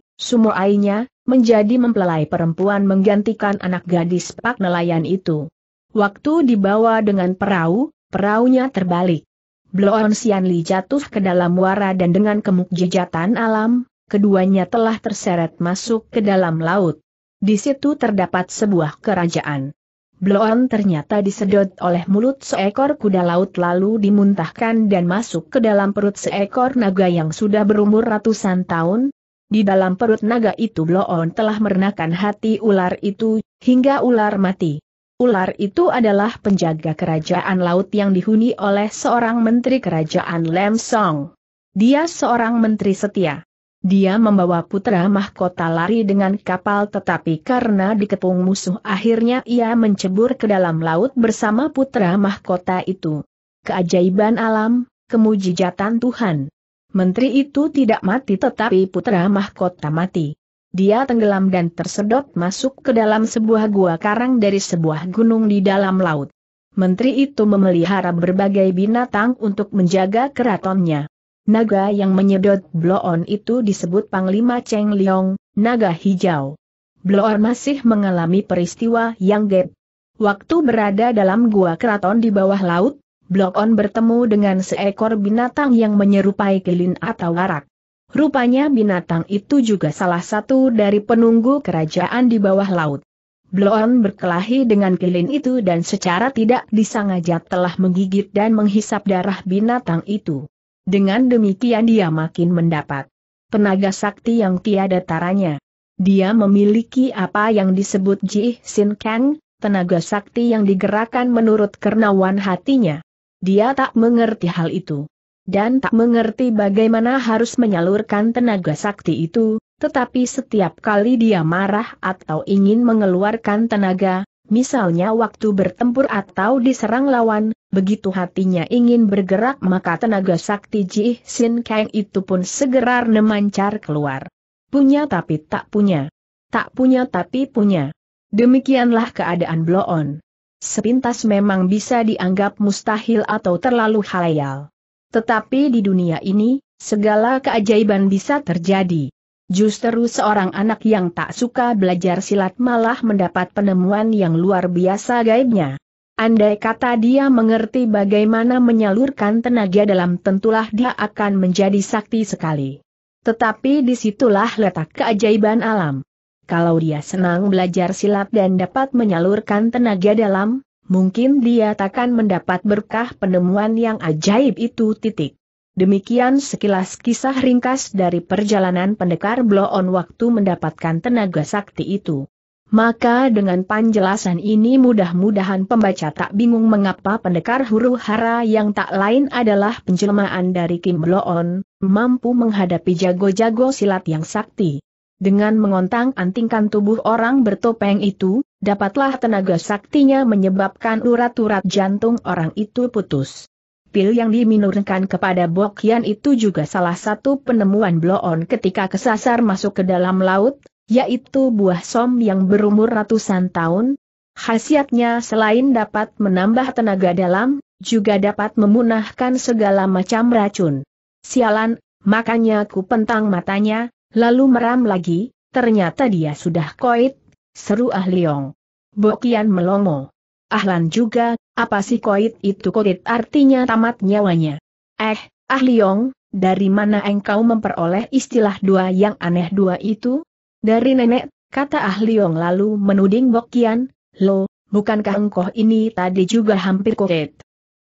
ainya, menjadi mempelai perempuan menggantikan anak gadis pak nelayan itu. Waktu dibawa dengan perahu, perahunya terbalik. Bloon Xian Li jatuh ke dalam wara dan dengan kemukjijatan alam, keduanya telah terseret masuk ke dalam laut. Di situ terdapat sebuah kerajaan. Bloon ternyata disedot oleh mulut seekor kuda laut lalu dimuntahkan dan masuk ke dalam perut seekor naga yang sudah berumur ratusan tahun. Di dalam perut naga itu Bloon telah merenakan hati ular itu, hingga ular mati. Ular itu adalah penjaga kerajaan laut yang dihuni oleh seorang menteri kerajaan Lam Song. Dia seorang menteri setia. Dia membawa putra mahkota lari dengan kapal tetapi karena dikepung musuh akhirnya ia mencebur ke dalam laut bersama putra mahkota itu. Keajaiban alam, kemujijatan Tuhan. Menteri itu tidak mati tetapi putra mahkota mati. Dia tenggelam dan tersedot masuk ke dalam sebuah gua karang dari sebuah gunung di dalam laut. Menteri itu memelihara berbagai binatang untuk menjaga keratonnya. Naga yang menyedot bloon itu disebut Panglima Cheng Liong, naga hijau. Bloon masih mengalami peristiwa yang gap. Waktu berada dalam gua keraton di bawah laut, Bloon bertemu dengan seekor binatang yang menyerupai kelin atau warak. Rupanya binatang itu juga salah satu dari penunggu kerajaan di bawah laut. Bloon berkelahi dengan kelin itu dan secara tidak disengaja telah menggigit dan menghisap darah binatang itu. Dengan demikian dia makin mendapat tenaga sakti yang tiada taranya. Dia memiliki apa yang disebut Ji Sin Kang, tenaga sakti yang digerakkan menurut kernawan hatinya. Dia tak mengerti hal itu. Dan tak mengerti bagaimana harus menyalurkan tenaga sakti itu, tetapi setiap kali dia marah atau ingin mengeluarkan tenaga, Misalnya waktu bertempur atau diserang lawan, begitu hatinya ingin bergerak maka tenaga sakti Ji Sin Kang itu pun segera memancar keluar. Punya tapi tak punya. Tak punya tapi punya. Demikianlah keadaan Bloon. Sepintas memang bisa dianggap mustahil atau terlalu halayal. Tetapi di dunia ini, segala keajaiban bisa terjadi. Justru seorang anak yang tak suka belajar silat malah mendapat penemuan yang luar biasa gaibnya. Andai kata dia mengerti bagaimana menyalurkan tenaga dalam tentulah dia akan menjadi sakti sekali. Tetapi disitulah letak keajaiban alam. Kalau dia senang belajar silat dan dapat menyalurkan tenaga dalam, mungkin dia takkan mendapat berkah penemuan yang ajaib itu titik. Demikian sekilas kisah ringkas dari perjalanan pendekar Bloon waktu mendapatkan tenaga sakti itu. Maka dengan penjelasan ini mudah-mudahan pembaca tak bingung mengapa pendekar huru hara yang tak lain adalah penjelmaan dari Kim Bloon, mampu menghadapi jago-jago silat yang sakti. Dengan mengontang-antingkan tubuh orang bertopeng itu, dapatlah tenaga saktinya menyebabkan urat-urat jantung orang itu putus. Pil yang diminurkan kepada Bokian itu juga salah satu penemuan Bloon ketika kesasar masuk ke dalam laut, yaitu buah som yang berumur ratusan tahun. Khasiatnya selain dapat menambah tenaga dalam, juga dapat memunahkan segala macam racun. Sialan, makanya ku pentang matanya, lalu meram lagi, ternyata dia sudah koit, seru Ahliong. Bokian melongo. Ahlan juga apa sih koit itu koit artinya tamat nyawanya? Eh, Ah Liong, dari mana engkau memperoleh istilah dua yang aneh dua itu? Dari nenek, kata Ah Liong lalu menuding Bokian, lo, bukankah engkau ini tadi juga hampir koit?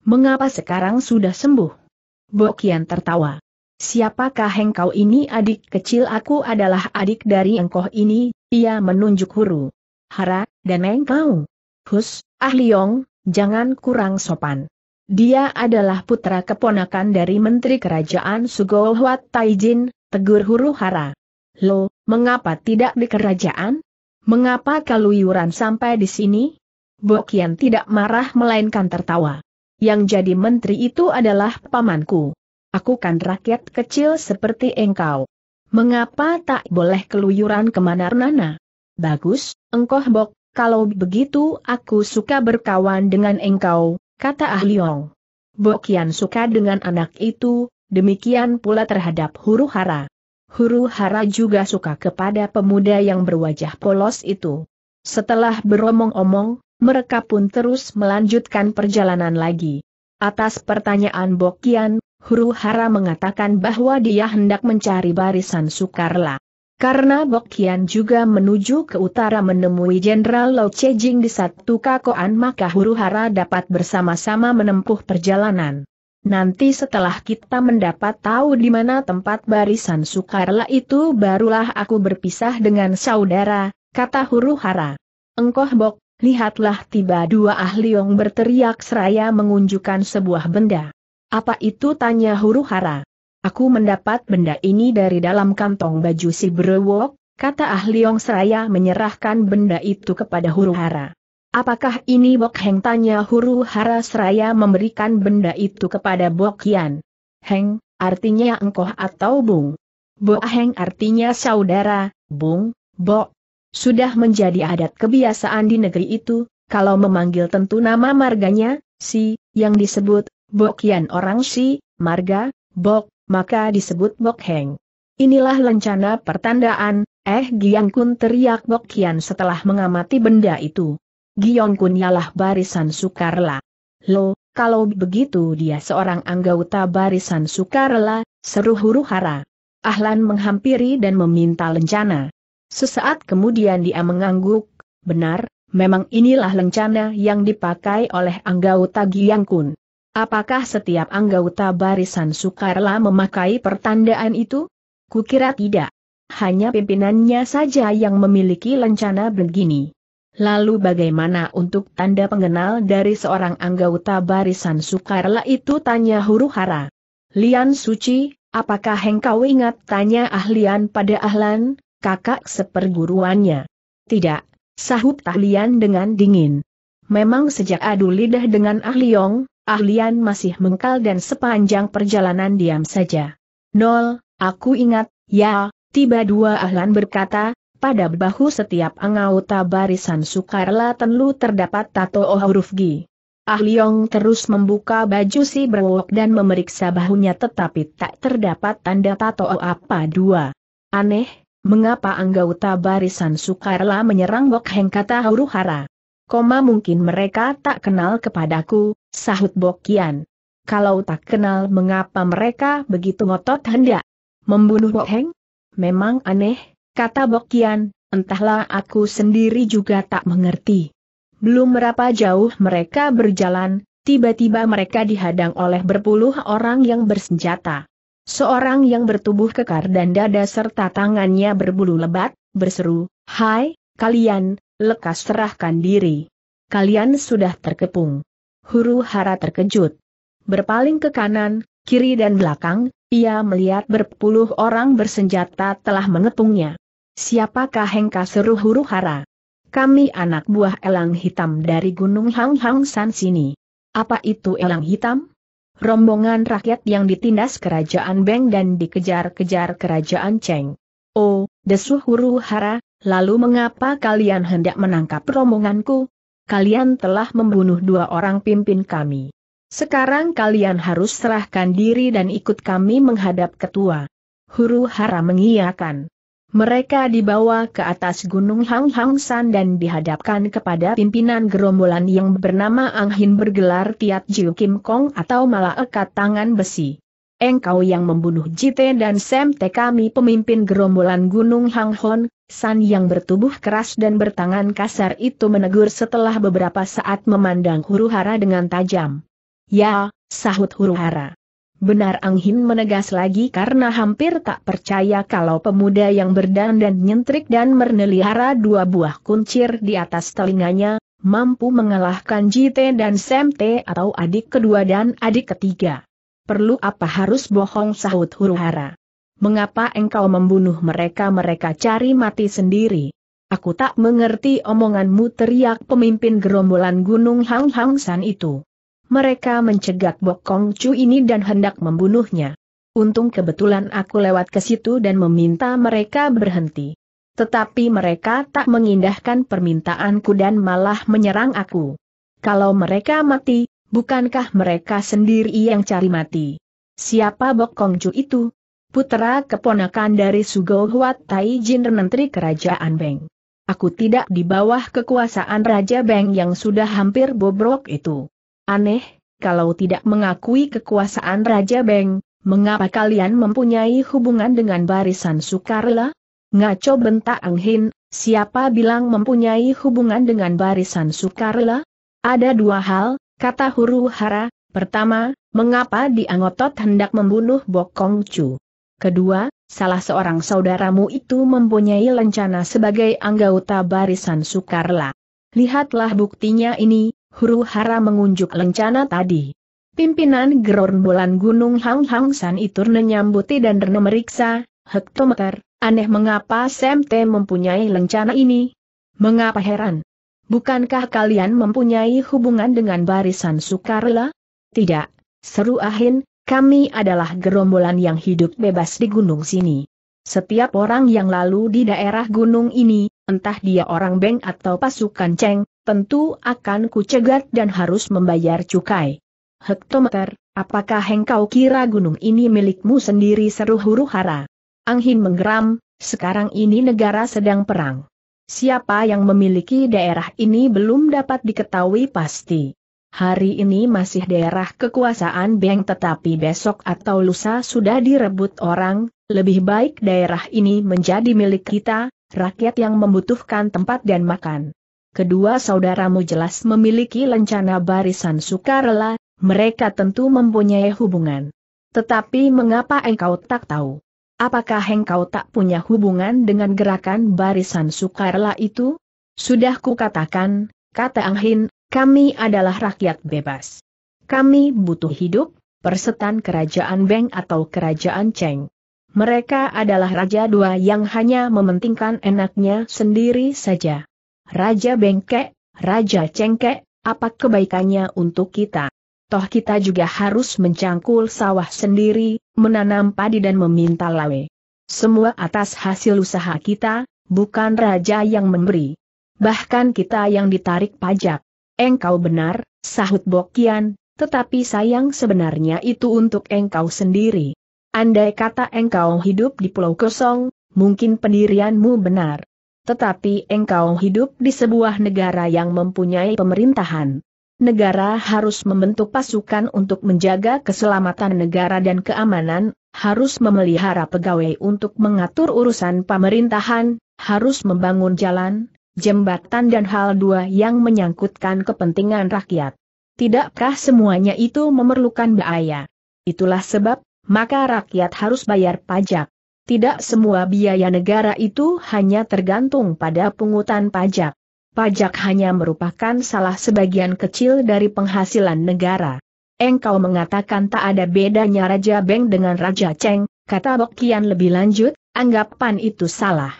Mengapa sekarang sudah sembuh? Bokian tertawa. Siapakah engkau ini adik kecil aku adalah adik dari engkau ini, ia menunjuk huru. Hara, dan engkau. Hus, Ah Liong, jangan kurang sopan. Dia adalah putra keponakan dari Menteri Kerajaan Sugohwat Taijin, tegur huru hara. Lo, mengapa tidak di kerajaan? Mengapa keluyuran sampai di sini? Bokian tidak marah melainkan tertawa. Yang jadi menteri itu adalah pamanku. Aku kan rakyat kecil seperti engkau. Mengapa tak boleh keluyuran kemana-mana? Bagus, engkau bok, kalau begitu aku suka berkawan dengan engkau, kata Ah Liong. Bokian suka dengan anak itu, demikian pula terhadap huru hara. Huru hara juga suka kepada pemuda yang berwajah polos itu. Setelah beromong-omong, mereka pun terus melanjutkan perjalanan lagi. Atas pertanyaan Bokian, Huru Hara mengatakan bahwa dia hendak mencari barisan Sukarla. Karena Bokian juga menuju ke utara menemui Jenderal Lo Chejing di satu kakoan maka huru hara dapat bersama-sama menempuh perjalanan. Nanti setelah kita mendapat tahu di mana tempat barisan Sukarla itu barulah aku berpisah dengan saudara, kata huru hara. Engkoh Bok, lihatlah tiba dua ahli yang berteriak seraya mengunjukkan sebuah benda. Apa itu tanya huru hara? Aku mendapat benda ini dari dalam kantong baju si Brewok, kata ahli Ahliong Seraya menyerahkan benda itu kepada Huru Hara. Apakah ini Bok Heng tanya Huru Hara Seraya memberikan benda itu kepada Bok Yan? Heng, artinya engkoh atau Bung? Bo Heng artinya saudara, Bung, Bok. Sudah menjadi adat kebiasaan di negeri itu, kalau memanggil tentu nama marganya, si, yang disebut, Bok Yan orang si, marga, Bok, maka disebut Bok Heng. Inilah lencana pertandaan, eh Giang Kun teriak Bok Kian setelah mengamati benda itu. Giyong Kun ialah barisan Sukarela. Lo, kalau begitu dia seorang anggota barisan Sukarela, seru huru hara. Ahlan menghampiri dan meminta lencana. Sesaat kemudian dia mengangguk, benar, memang inilah lencana yang dipakai oleh anggota Giang Kun. Apakah setiap anggota barisan sukarela memakai pertandaan itu? Kukira tidak. Hanya pimpinannya saja yang memiliki lencana begini. Lalu bagaimana untuk tanda pengenal dari seorang anggota barisan sukarela itu tanya huru hara. Lian Suci, apakah engkau ingat tanya ahlian pada ahlan, kakak seperguruannya? Tidak, sahut ahlian dengan dingin. Memang sejak adu lidah dengan ahliong, Ahlian masih mengkal dan sepanjang perjalanan diam saja. Nol, aku ingat, ya, tiba dua Ahlan berkata, pada bahu setiap anggota barisan Sukarla Tenlu terdapat tato oh huruf G. Ahliong terus membuka baju si berwok dan memeriksa bahunya tetapi tak terdapat tanda tato oh apa dua. Aneh, mengapa anggota barisan Sukarla menyerang Bok Heng kata huru hara. Koma mungkin mereka tak kenal kepadaku, sahut Bokian. Kalau tak kenal mengapa mereka begitu ngotot hendak membunuh Bo Heng? Memang aneh, kata Bokian, entahlah aku sendiri juga tak mengerti. Belum berapa jauh mereka berjalan, tiba-tiba mereka dihadang oleh berpuluh orang yang bersenjata. Seorang yang bertubuh kekar dan dada serta tangannya berbulu lebat, berseru, Hai, kalian, lekas serahkan diri. Kalian sudah terkepung huru hara terkejut. Berpaling ke kanan, kiri dan belakang, ia melihat berpuluh orang bersenjata telah mengepungnya. Siapakah Hengka seru huru hara? Kami anak buah elang hitam dari Gunung Hang Hang San sini. Apa itu elang hitam? Rombongan rakyat yang ditindas kerajaan Beng dan dikejar-kejar kerajaan Cheng. Oh, desuh huru hara, lalu mengapa kalian hendak menangkap rombonganku? kalian telah membunuh dua orang pimpin kami. Sekarang kalian harus serahkan diri dan ikut kami menghadap ketua. Huru hara mengiyakan. Mereka dibawa ke atas Gunung Hang Hang San dan dihadapkan kepada pimpinan gerombolan yang bernama Ang Hin bergelar Tiat Jiu Kim Kong atau malah ekat Tangan Besi. Engkau yang membunuh Jite dan Te kami pemimpin gerombolan Gunung Hang Hon, San yang bertubuh keras dan bertangan kasar itu menegur setelah beberapa saat memandang huru-hara dengan tajam. Ya, sahut huru-hara. Benar Ang Hin menegas lagi karena hampir tak percaya kalau pemuda yang berdandan nyentrik dan mernelihara dua buah kuncir di atas telinganya, mampu mengalahkan Jite dan Semte atau adik kedua dan adik ketiga. Perlu apa harus bohong sahut huru-hara mengapa engkau membunuh mereka-mereka cari mati sendiri? Aku tak mengerti omonganmu teriak pemimpin gerombolan gunung Hang Hang San itu. Mereka mencegat Bokong Chu ini dan hendak membunuhnya. Untung kebetulan aku lewat ke situ dan meminta mereka berhenti. Tetapi mereka tak mengindahkan permintaanku dan malah menyerang aku. Kalau mereka mati, bukankah mereka sendiri yang cari mati? Siapa Bokong Chu itu? putra keponakan dari Sugo Huat Tai Jin Menteri Kerajaan Beng. Aku tidak di bawah kekuasaan Raja Beng yang sudah hampir bobrok itu. Aneh, kalau tidak mengakui kekuasaan Raja Beng, mengapa kalian mempunyai hubungan dengan barisan Sukarela? Ngaco bentak Anghin, siapa bilang mempunyai hubungan dengan barisan Sukarela? Ada dua hal, kata huru hara, pertama, mengapa Diangotot hendak membunuh Bokong Chu? Kedua, salah seorang saudaramu itu mempunyai lencana sebagai anggota barisan Sukarla. Lihatlah buktinya ini, huru hara mengunjuk lencana tadi. Pimpinan gerombolan Gunung Hang Hang San itu menyambuti dan memeriksa, hektometer, aneh mengapa Semte mempunyai lencana ini? Mengapa heran? Bukankah kalian mempunyai hubungan dengan barisan Sukarla? Tidak, seru Ahin, kami adalah gerombolan yang hidup bebas di gunung sini. Setiap orang yang lalu di daerah gunung ini, entah dia orang Beng atau pasukan Ceng, tentu akan kucegat dan harus membayar cukai. Hektometer, apakah engkau kira gunung ini milikmu sendiri seru huru hara? Anghin menggeram, sekarang ini negara sedang perang. Siapa yang memiliki daerah ini belum dapat diketahui pasti hari ini masih daerah kekuasaan Beng tetapi besok atau lusa sudah direbut orang, lebih baik daerah ini menjadi milik kita, rakyat yang membutuhkan tempat dan makan. Kedua saudaramu jelas memiliki lencana barisan sukarela, mereka tentu mempunyai hubungan. Tetapi mengapa engkau tak tahu? Apakah engkau tak punya hubungan dengan gerakan barisan sukarela itu? Sudah kukatakan, kata Anghin, kami adalah rakyat bebas. Kami butuh hidup, persetan kerajaan Beng atau kerajaan Cheng. Mereka adalah raja dua yang hanya mementingkan enaknya sendiri saja. Raja Bengke, Raja Cengkek, apa kebaikannya untuk kita? Toh kita juga harus mencangkul sawah sendiri, menanam padi dan meminta lawe. Semua atas hasil usaha kita, bukan raja yang memberi. Bahkan kita yang ditarik pajak. Engkau benar, sahut Bokian, tetapi sayang sebenarnya itu untuk engkau sendiri. Andai kata engkau hidup di pulau kosong, mungkin pendirianmu benar. Tetapi engkau hidup di sebuah negara yang mempunyai pemerintahan. Negara harus membentuk pasukan untuk menjaga keselamatan negara dan keamanan, harus memelihara pegawai untuk mengatur urusan pemerintahan, harus membangun jalan, jembatan dan hal dua yang menyangkutkan kepentingan rakyat. Tidakkah semuanya itu memerlukan biaya? Itulah sebab, maka rakyat harus bayar pajak. Tidak semua biaya negara itu hanya tergantung pada pungutan pajak. Pajak hanya merupakan salah sebagian kecil dari penghasilan negara. Engkau mengatakan tak ada bedanya Raja Beng dengan Raja Cheng, kata Bokian lebih lanjut, anggapan itu salah.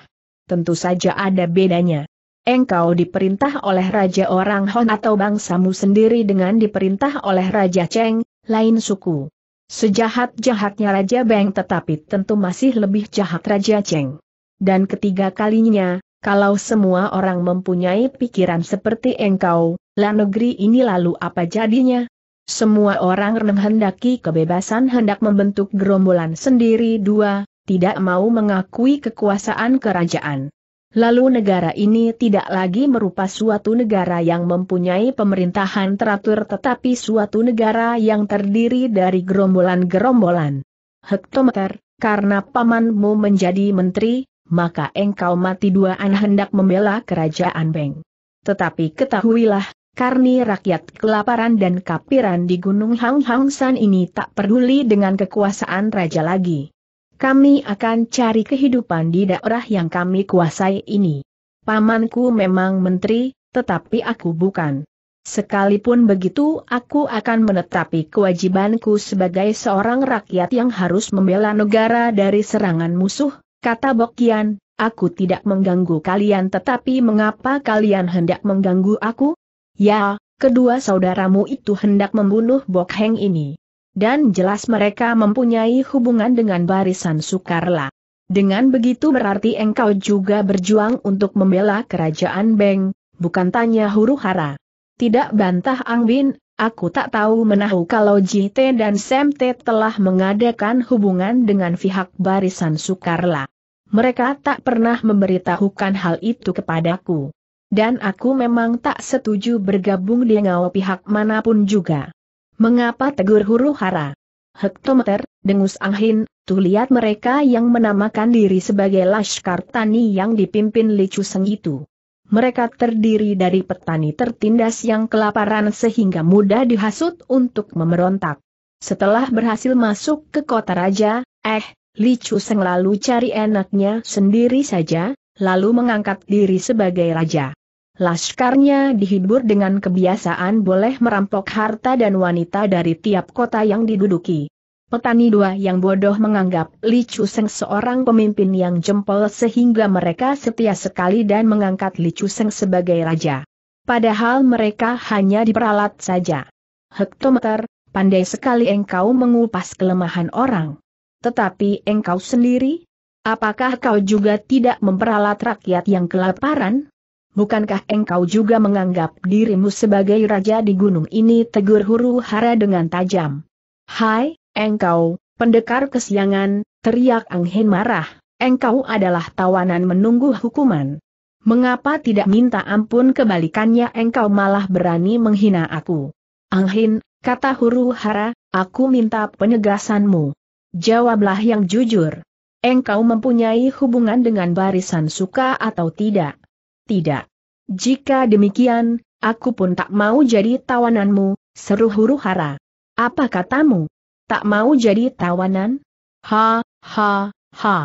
Tentu saja ada bedanya. Engkau diperintah oleh Raja Orang Hon atau bangsamu sendiri dengan diperintah oleh Raja Cheng, lain suku. Sejahat-jahatnya Raja Beng tetapi tentu masih lebih jahat Raja Cheng. Dan ketiga kalinya, kalau semua orang mempunyai pikiran seperti engkau, lah negeri ini lalu apa jadinya? Semua orang hendaki kebebasan hendak membentuk gerombolan sendiri dua, tidak mau mengakui kekuasaan kerajaan. Lalu negara ini tidak lagi merupakan suatu negara yang mempunyai pemerintahan teratur tetapi suatu negara yang terdiri dari gerombolan-gerombolan. Hektometer, karena pamanmu menjadi menteri, maka engkau mati duaan hendak membela kerajaan Beng. Tetapi ketahuilah, karni rakyat kelaparan dan kapiran di Gunung Hang Hang San ini tak peduli dengan kekuasaan raja lagi. Kami akan cari kehidupan di daerah yang kami kuasai ini. Pamanku memang menteri, tetapi aku bukan. Sekalipun begitu aku akan menetapi kewajibanku sebagai seorang rakyat yang harus membela negara dari serangan musuh, kata Bokian, aku tidak mengganggu kalian tetapi mengapa kalian hendak mengganggu aku? Ya, kedua saudaramu itu hendak membunuh Bok Heng ini dan jelas mereka mempunyai hubungan dengan barisan Sukarla. Dengan begitu berarti engkau juga berjuang untuk membela kerajaan Beng, bukan tanya huru hara. Tidak bantah Ang Bin, aku tak tahu menahu kalau JT dan Semte telah mengadakan hubungan dengan pihak barisan Sukarla. Mereka tak pernah memberitahukan hal itu kepadaku. Dan aku memang tak setuju bergabung dengan pihak manapun juga. Mengapa tegur huru hara? Hektometer, dengus angin, tuh lihat mereka yang menamakan diri sebagai Lashkar Tani yang dipimpin Licu Seng itu. Mereka terdiri dari petani tertindas yang kelaparan sehingga mudah dihasut untuk memberontak. Setelah berhasil masuk ke kota raja, eh, Li Chuseng lalu cari enaknya sendiri saja, lalu mengangkat diri sebagai raja. Laskarnya dihibur dengan kebiasaan boleh merampok harta dan wanita dari tiap kota yang diduduki. Petani dua yang bodoh menganggap Li Seng seorang pemimpin yang jempol sehingga mereka setia sekali dan mengangkat Li Seng sebagai raja. Padahal mereka hanya diperalat saja. Hektometer, pandai sekali engkau mengupas kelemahan orang. Tetapi engkau sendiri? Apakah kau juga tidak memperalat rakyat yang kelaparan? Bukankah engkau juga menganggap dirimu sebagai raja di gunung ini? Tegur huru hara dengan tajam. Hai, engkau, pendekar kesiangan, teriak Ang Hin marah, engkau adalah tawanan menunggu hukuman. Mengapa tidak minta ampun kebalikannya engkau malah berani menghina aku? Ang Hin, kata huru hara, aku minta penegasanmu. Jawablah yang jujur. Engkau mempunyai hubungan dengan barisan suka atau tidak? tidak. Jika demikian, aku pun tak mau jadi tawananmu, seru huru hara. Apa katamu? Tak mau jadi tawanan? Ha, ha, ha.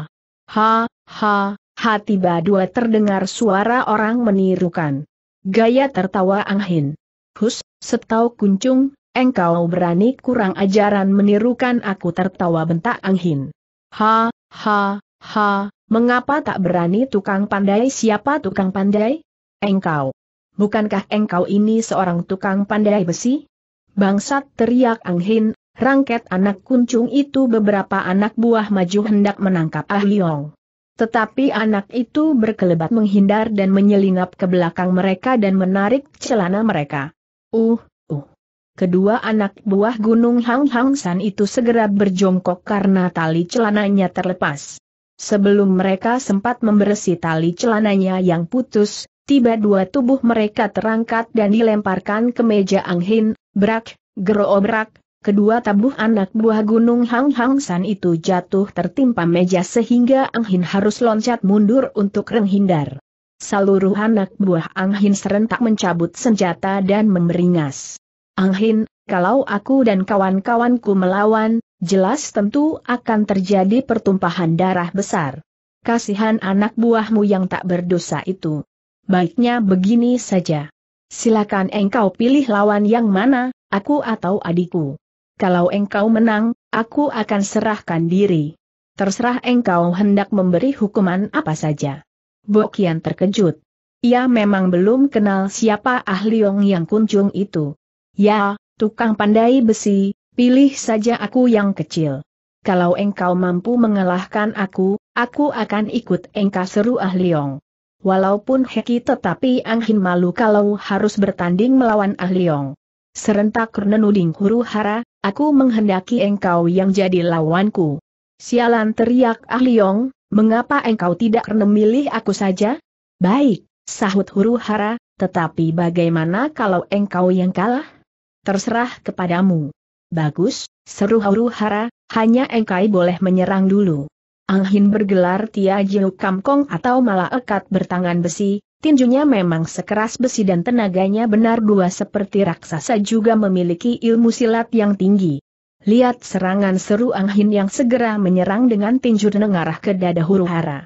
Ha, ha, ha tiba dua terdengar suara orang menirukan. Gaya tertawa angin. Hus, setau kuncung, engkau berani kurang ajaran menirukan aku tertawa bentak angin. Ha, ha, ha, Mengapa tak berani tukang pandai siapa tukang pandai? Engkau. Bukankah engkau ini seorang tukang pandai besi? Bangsat teriak Anghin, rangket anak kuncung itu beberapa anak buah maju hendak menangkap Ah Liong. Tetapi anak itu berkelebat menghindar dan menyelinap ke belakang mereka dan menarik celana mereka. Uh, uh. Kedua anak buah gunung Hang Hang San itu segera berjongkok karena tali celananya terlepas. Sebelum mereka sempat membersih tali celananya yang putus, tiba dua tubuh mereka terangkat dan dilemparkan ke meja Anghin, brak, gerobrak, kedua tabuh anak buah gunung Hang Hang San itu jatuh tertimpa meja sehingga Anghin harus loncat mundur untuk renghindar. Seluruh anak buah Anghin serentak mencabut senjata dan memeringas. Anghin, kalau aku dan kawan-kawanku melawan, jelas tentu akan terjadi pertumpahan darah besar. Kasihan anak buahmu yang tak berdosa itu. Baiknya begini saja. Silakan engkau pilih lawan yang mana, aku atau adikku. Kalau engkau menang, aku akan serahkan diri. Terserah engkau hendak memberi hukuman apa saja. Bokian terkejut. Ia memang belum kenal siapa ahli yang kunjung itu. Ya, tukang pandai besi, Pilih saja aku yang kecil. Kalau engkau mampu mengalahkan aku, aku akan ikut engkau seru Ah Liong. Walaupun Heki tetapi Hin malu kalau harus bertanding melawan Ah Liong. Serentak Renenuding huru hara, aku menghendaki engkau yang jadi lawanku. Sialan teriak Ah Liong, mengapa engkau tidak memilih aku saja? Baik, sahut huru hara, tetapi bagaimana kalau engkau yang kalah? Terserah kepadamu. Bagus, seru Hauru Hara, hanya engkai boleh menyerang dulu. Ang Hin bergelar Tia Jiu Kong atau malah ekat bertangan besi, tinjunya memang sekeras besi dan tenaganya benar dua seperti raksasa juga memiliki ilmu silat yang tinggi. Lihat serangan seru Ang Hin yang segera menyerang dengan tinju nengarah ke dada Huru Hara.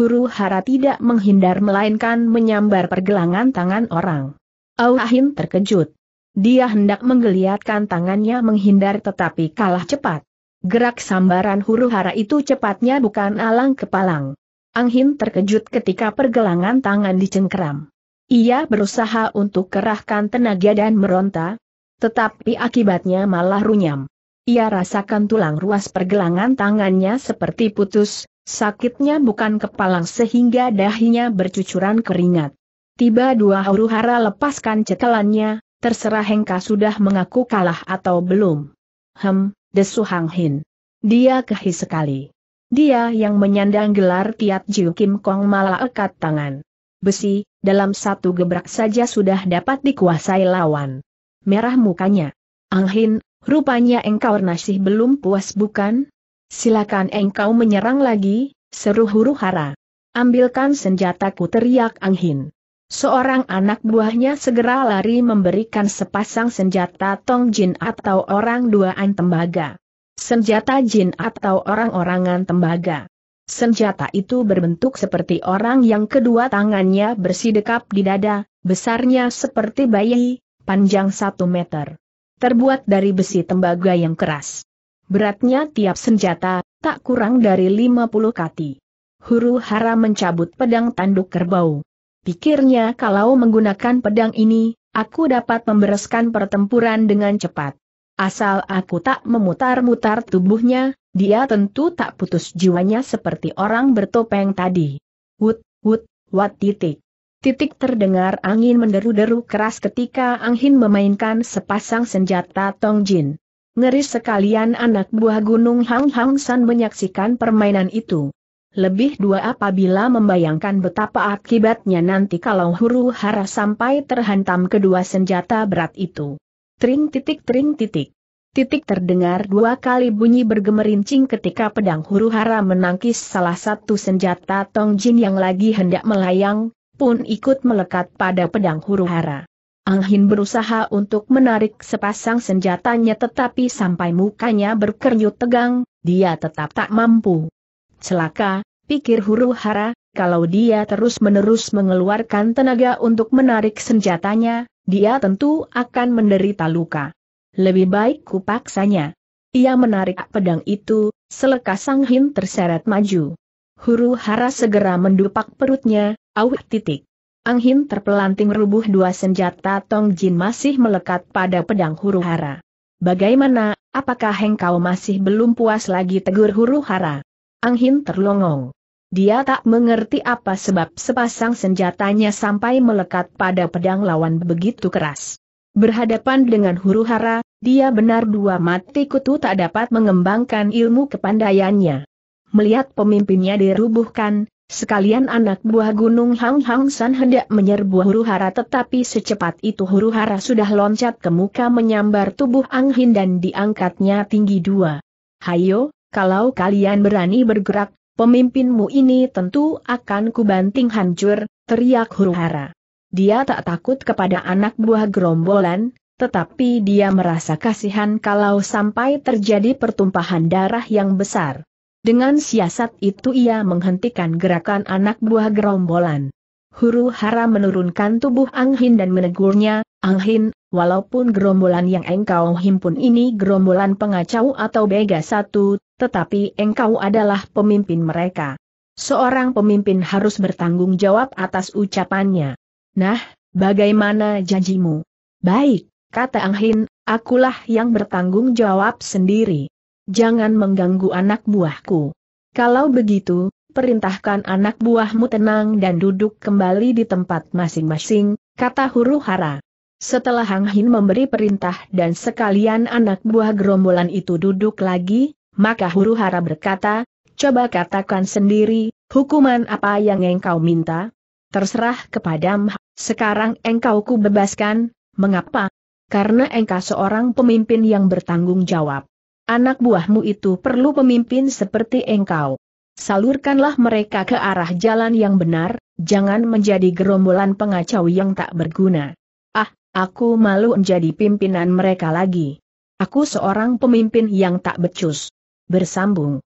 Huru Hara tidak menghindar melainkan menyambar pergelangan tangan orang. Au Ahin terkejut. Dia hendak menggeliatkan tangannya menghindar tetapi kalah cepat. Gerak sambaran huru hara itu cepatnya bukan alang kepalang. Ang Hin terkejut ketika pergelangan tangan dicengkeram. Ia berusaha untuk kerahkan tenaga dan meronta, tetapi akibatnya malah runyam. Ia rasakan tulang ruas pergelangan tangannya seperti putus, sakitnya bukan kepalang sehingga dahinya bercucuran keringat. Tiba dua huru hara lepaskan cetelannya, terserah Hengka sudah mengaku kalah atau belum. Hem, desu Hang Hin. Dia kehi sekali. Dia yang menyandang gelar tiat Jiu Kim Kong malah ekat tangan. Besi, dalam satu gebrak saja sudah dapat dikuasai lawan. Merah mukanya. Ang Hin, rupanya engkau nasih belum puas bukan? Silakan engkau menyerang lagi, seru huru hara. Ambilkan senjataku teriak Ang Hin. Seorang anak buahnya segera lari memberikan sepasang senjata tong jin atau orang duaan tembaga. Senjata jin atau orang-orangan tembaga. Senjata itu berbentuk seperti orang yang kedua tangannya bersidekap di dada, besarnya seperti bayi, panjang satu meter. Terbuat dari besi tembaga yang keras. Beratnya tiap senjata, tak kurang dari 50 kati. Huru hara mencabut pedang tanduk kerbau. Pikirnya kalau menggunakan pedang ini, aku dapat membereskan pertempuran dengan cepat. Asal aku tak memutar-mutar tubuhnya, dia tentu tak putus jiwanya seperti orang bertopeng tadi. Wut, wut, wat titik. Titik terdengar angin menderu-deru keras ketika angin memainkan sepasang senjata Tong Jin. Ngeri sekalian anak buah gunung Hang Hang San menyaksikan permainan itu. Lebih dua apabila membayangkan betapa akibatnya nanti kalau huru hara sampai terhantam kedua senjata berat itu. Tring titik tring titik. Titik terdengar dua kali bunyi bergemerincing ketika pedang huru hara menangkis salah satu senjata Tong Jin yang lagi hendak melayang, pun ikut melekat pada pedang huru hara. Ang Hin berusaha untuk menarik sepasang senjatanya tetapi sampai mukanya berkernyut tegang, dia tetap tak mampu. Celaka, pikir huru hara, kalau dia terus-menerus mengeluarkan tenaga untuk menarik senjatanya, dia tentu akan menderita luka. Lebih baik kupaksanya. Ia menarik pedang itu, selekas Sang Hin terseret maju. Huru hara segera mendupak perutnya, awih titik. Ang Hin terpelanting rubuh dua senjata Tong Jin masih melekat pada pedang huru hara. Bagaimana, apakah hengkau masih belum puas lagi tegur huru hara? Ang Hin terlongong. Dia tak mengerti apa sebab sepasang senjatanya sampai melekat pada pedang lawan begitu keras. Berhadapan dengan huru hara, dia benar dua mati kutu tak dapat mengembangkan ilmu kepandaiannya. Melihat pemimpinnya dirubuhkan, sekalian anak buah gunung Hang Hang San hendak menyerbu huru hara tetapi secepat itu huru hara sudah loncat ke muka menyambar tubuh Ang Hin dan diangkatnya tinggi dua. Hayo, kalau kalian berani bergerak, pemimpinmu ini tentu akan kubanting hancur, teriak huru-hara. Dia tak takut kepada anak buah gerombolan, tetapi dia merasa kasihan kalau sampai terjadi pertumpahan darah yang besar. Dengan siasat itu ia menghentikan gerakan anak buah gerombolan. Huru hara menurunkan tubuh Anghin dan menegurnya, Anghin, walaupun gerombolan yang engkau himpun ini gerombolan pengacau atau bega satu, tetapi engkau adalah pemimpin mereka. Seorang pemimpin harus bertanggung jawab atas ucapannya. Nah, bagaimana janjimu? Baik, kata Ang Hin, akulah yang bertanggung jawab sendiri. Jangan mengganggu anak buahku. Kalau begitu, perintahkan anak buahmu tenang dan duduk kembali di tempat masing-masing, kata huru hara. Setelah Hang Hin memberi perintah dan sekalian anak buah gerombolan itu duduk lagi, maka huru hara berkata, coba katakan sendiri, hukuman apa yang engkau minta? Terserah kepadamu. sekarang engkau ku bebaskan, mengapa? Karena engkau seorang pemimpin yang bertanggung jawab. Anak buahmu itu perlu pemimpin seperti engkau. Salurkanlah mereka ke arah jalan yang benar, jangan menjadi gerombolan pengacau yang tak berguna. Ah, aku malu menjadi pimpinan mereka lagi. Aku seorang pemimpin yang tak becus bersambung.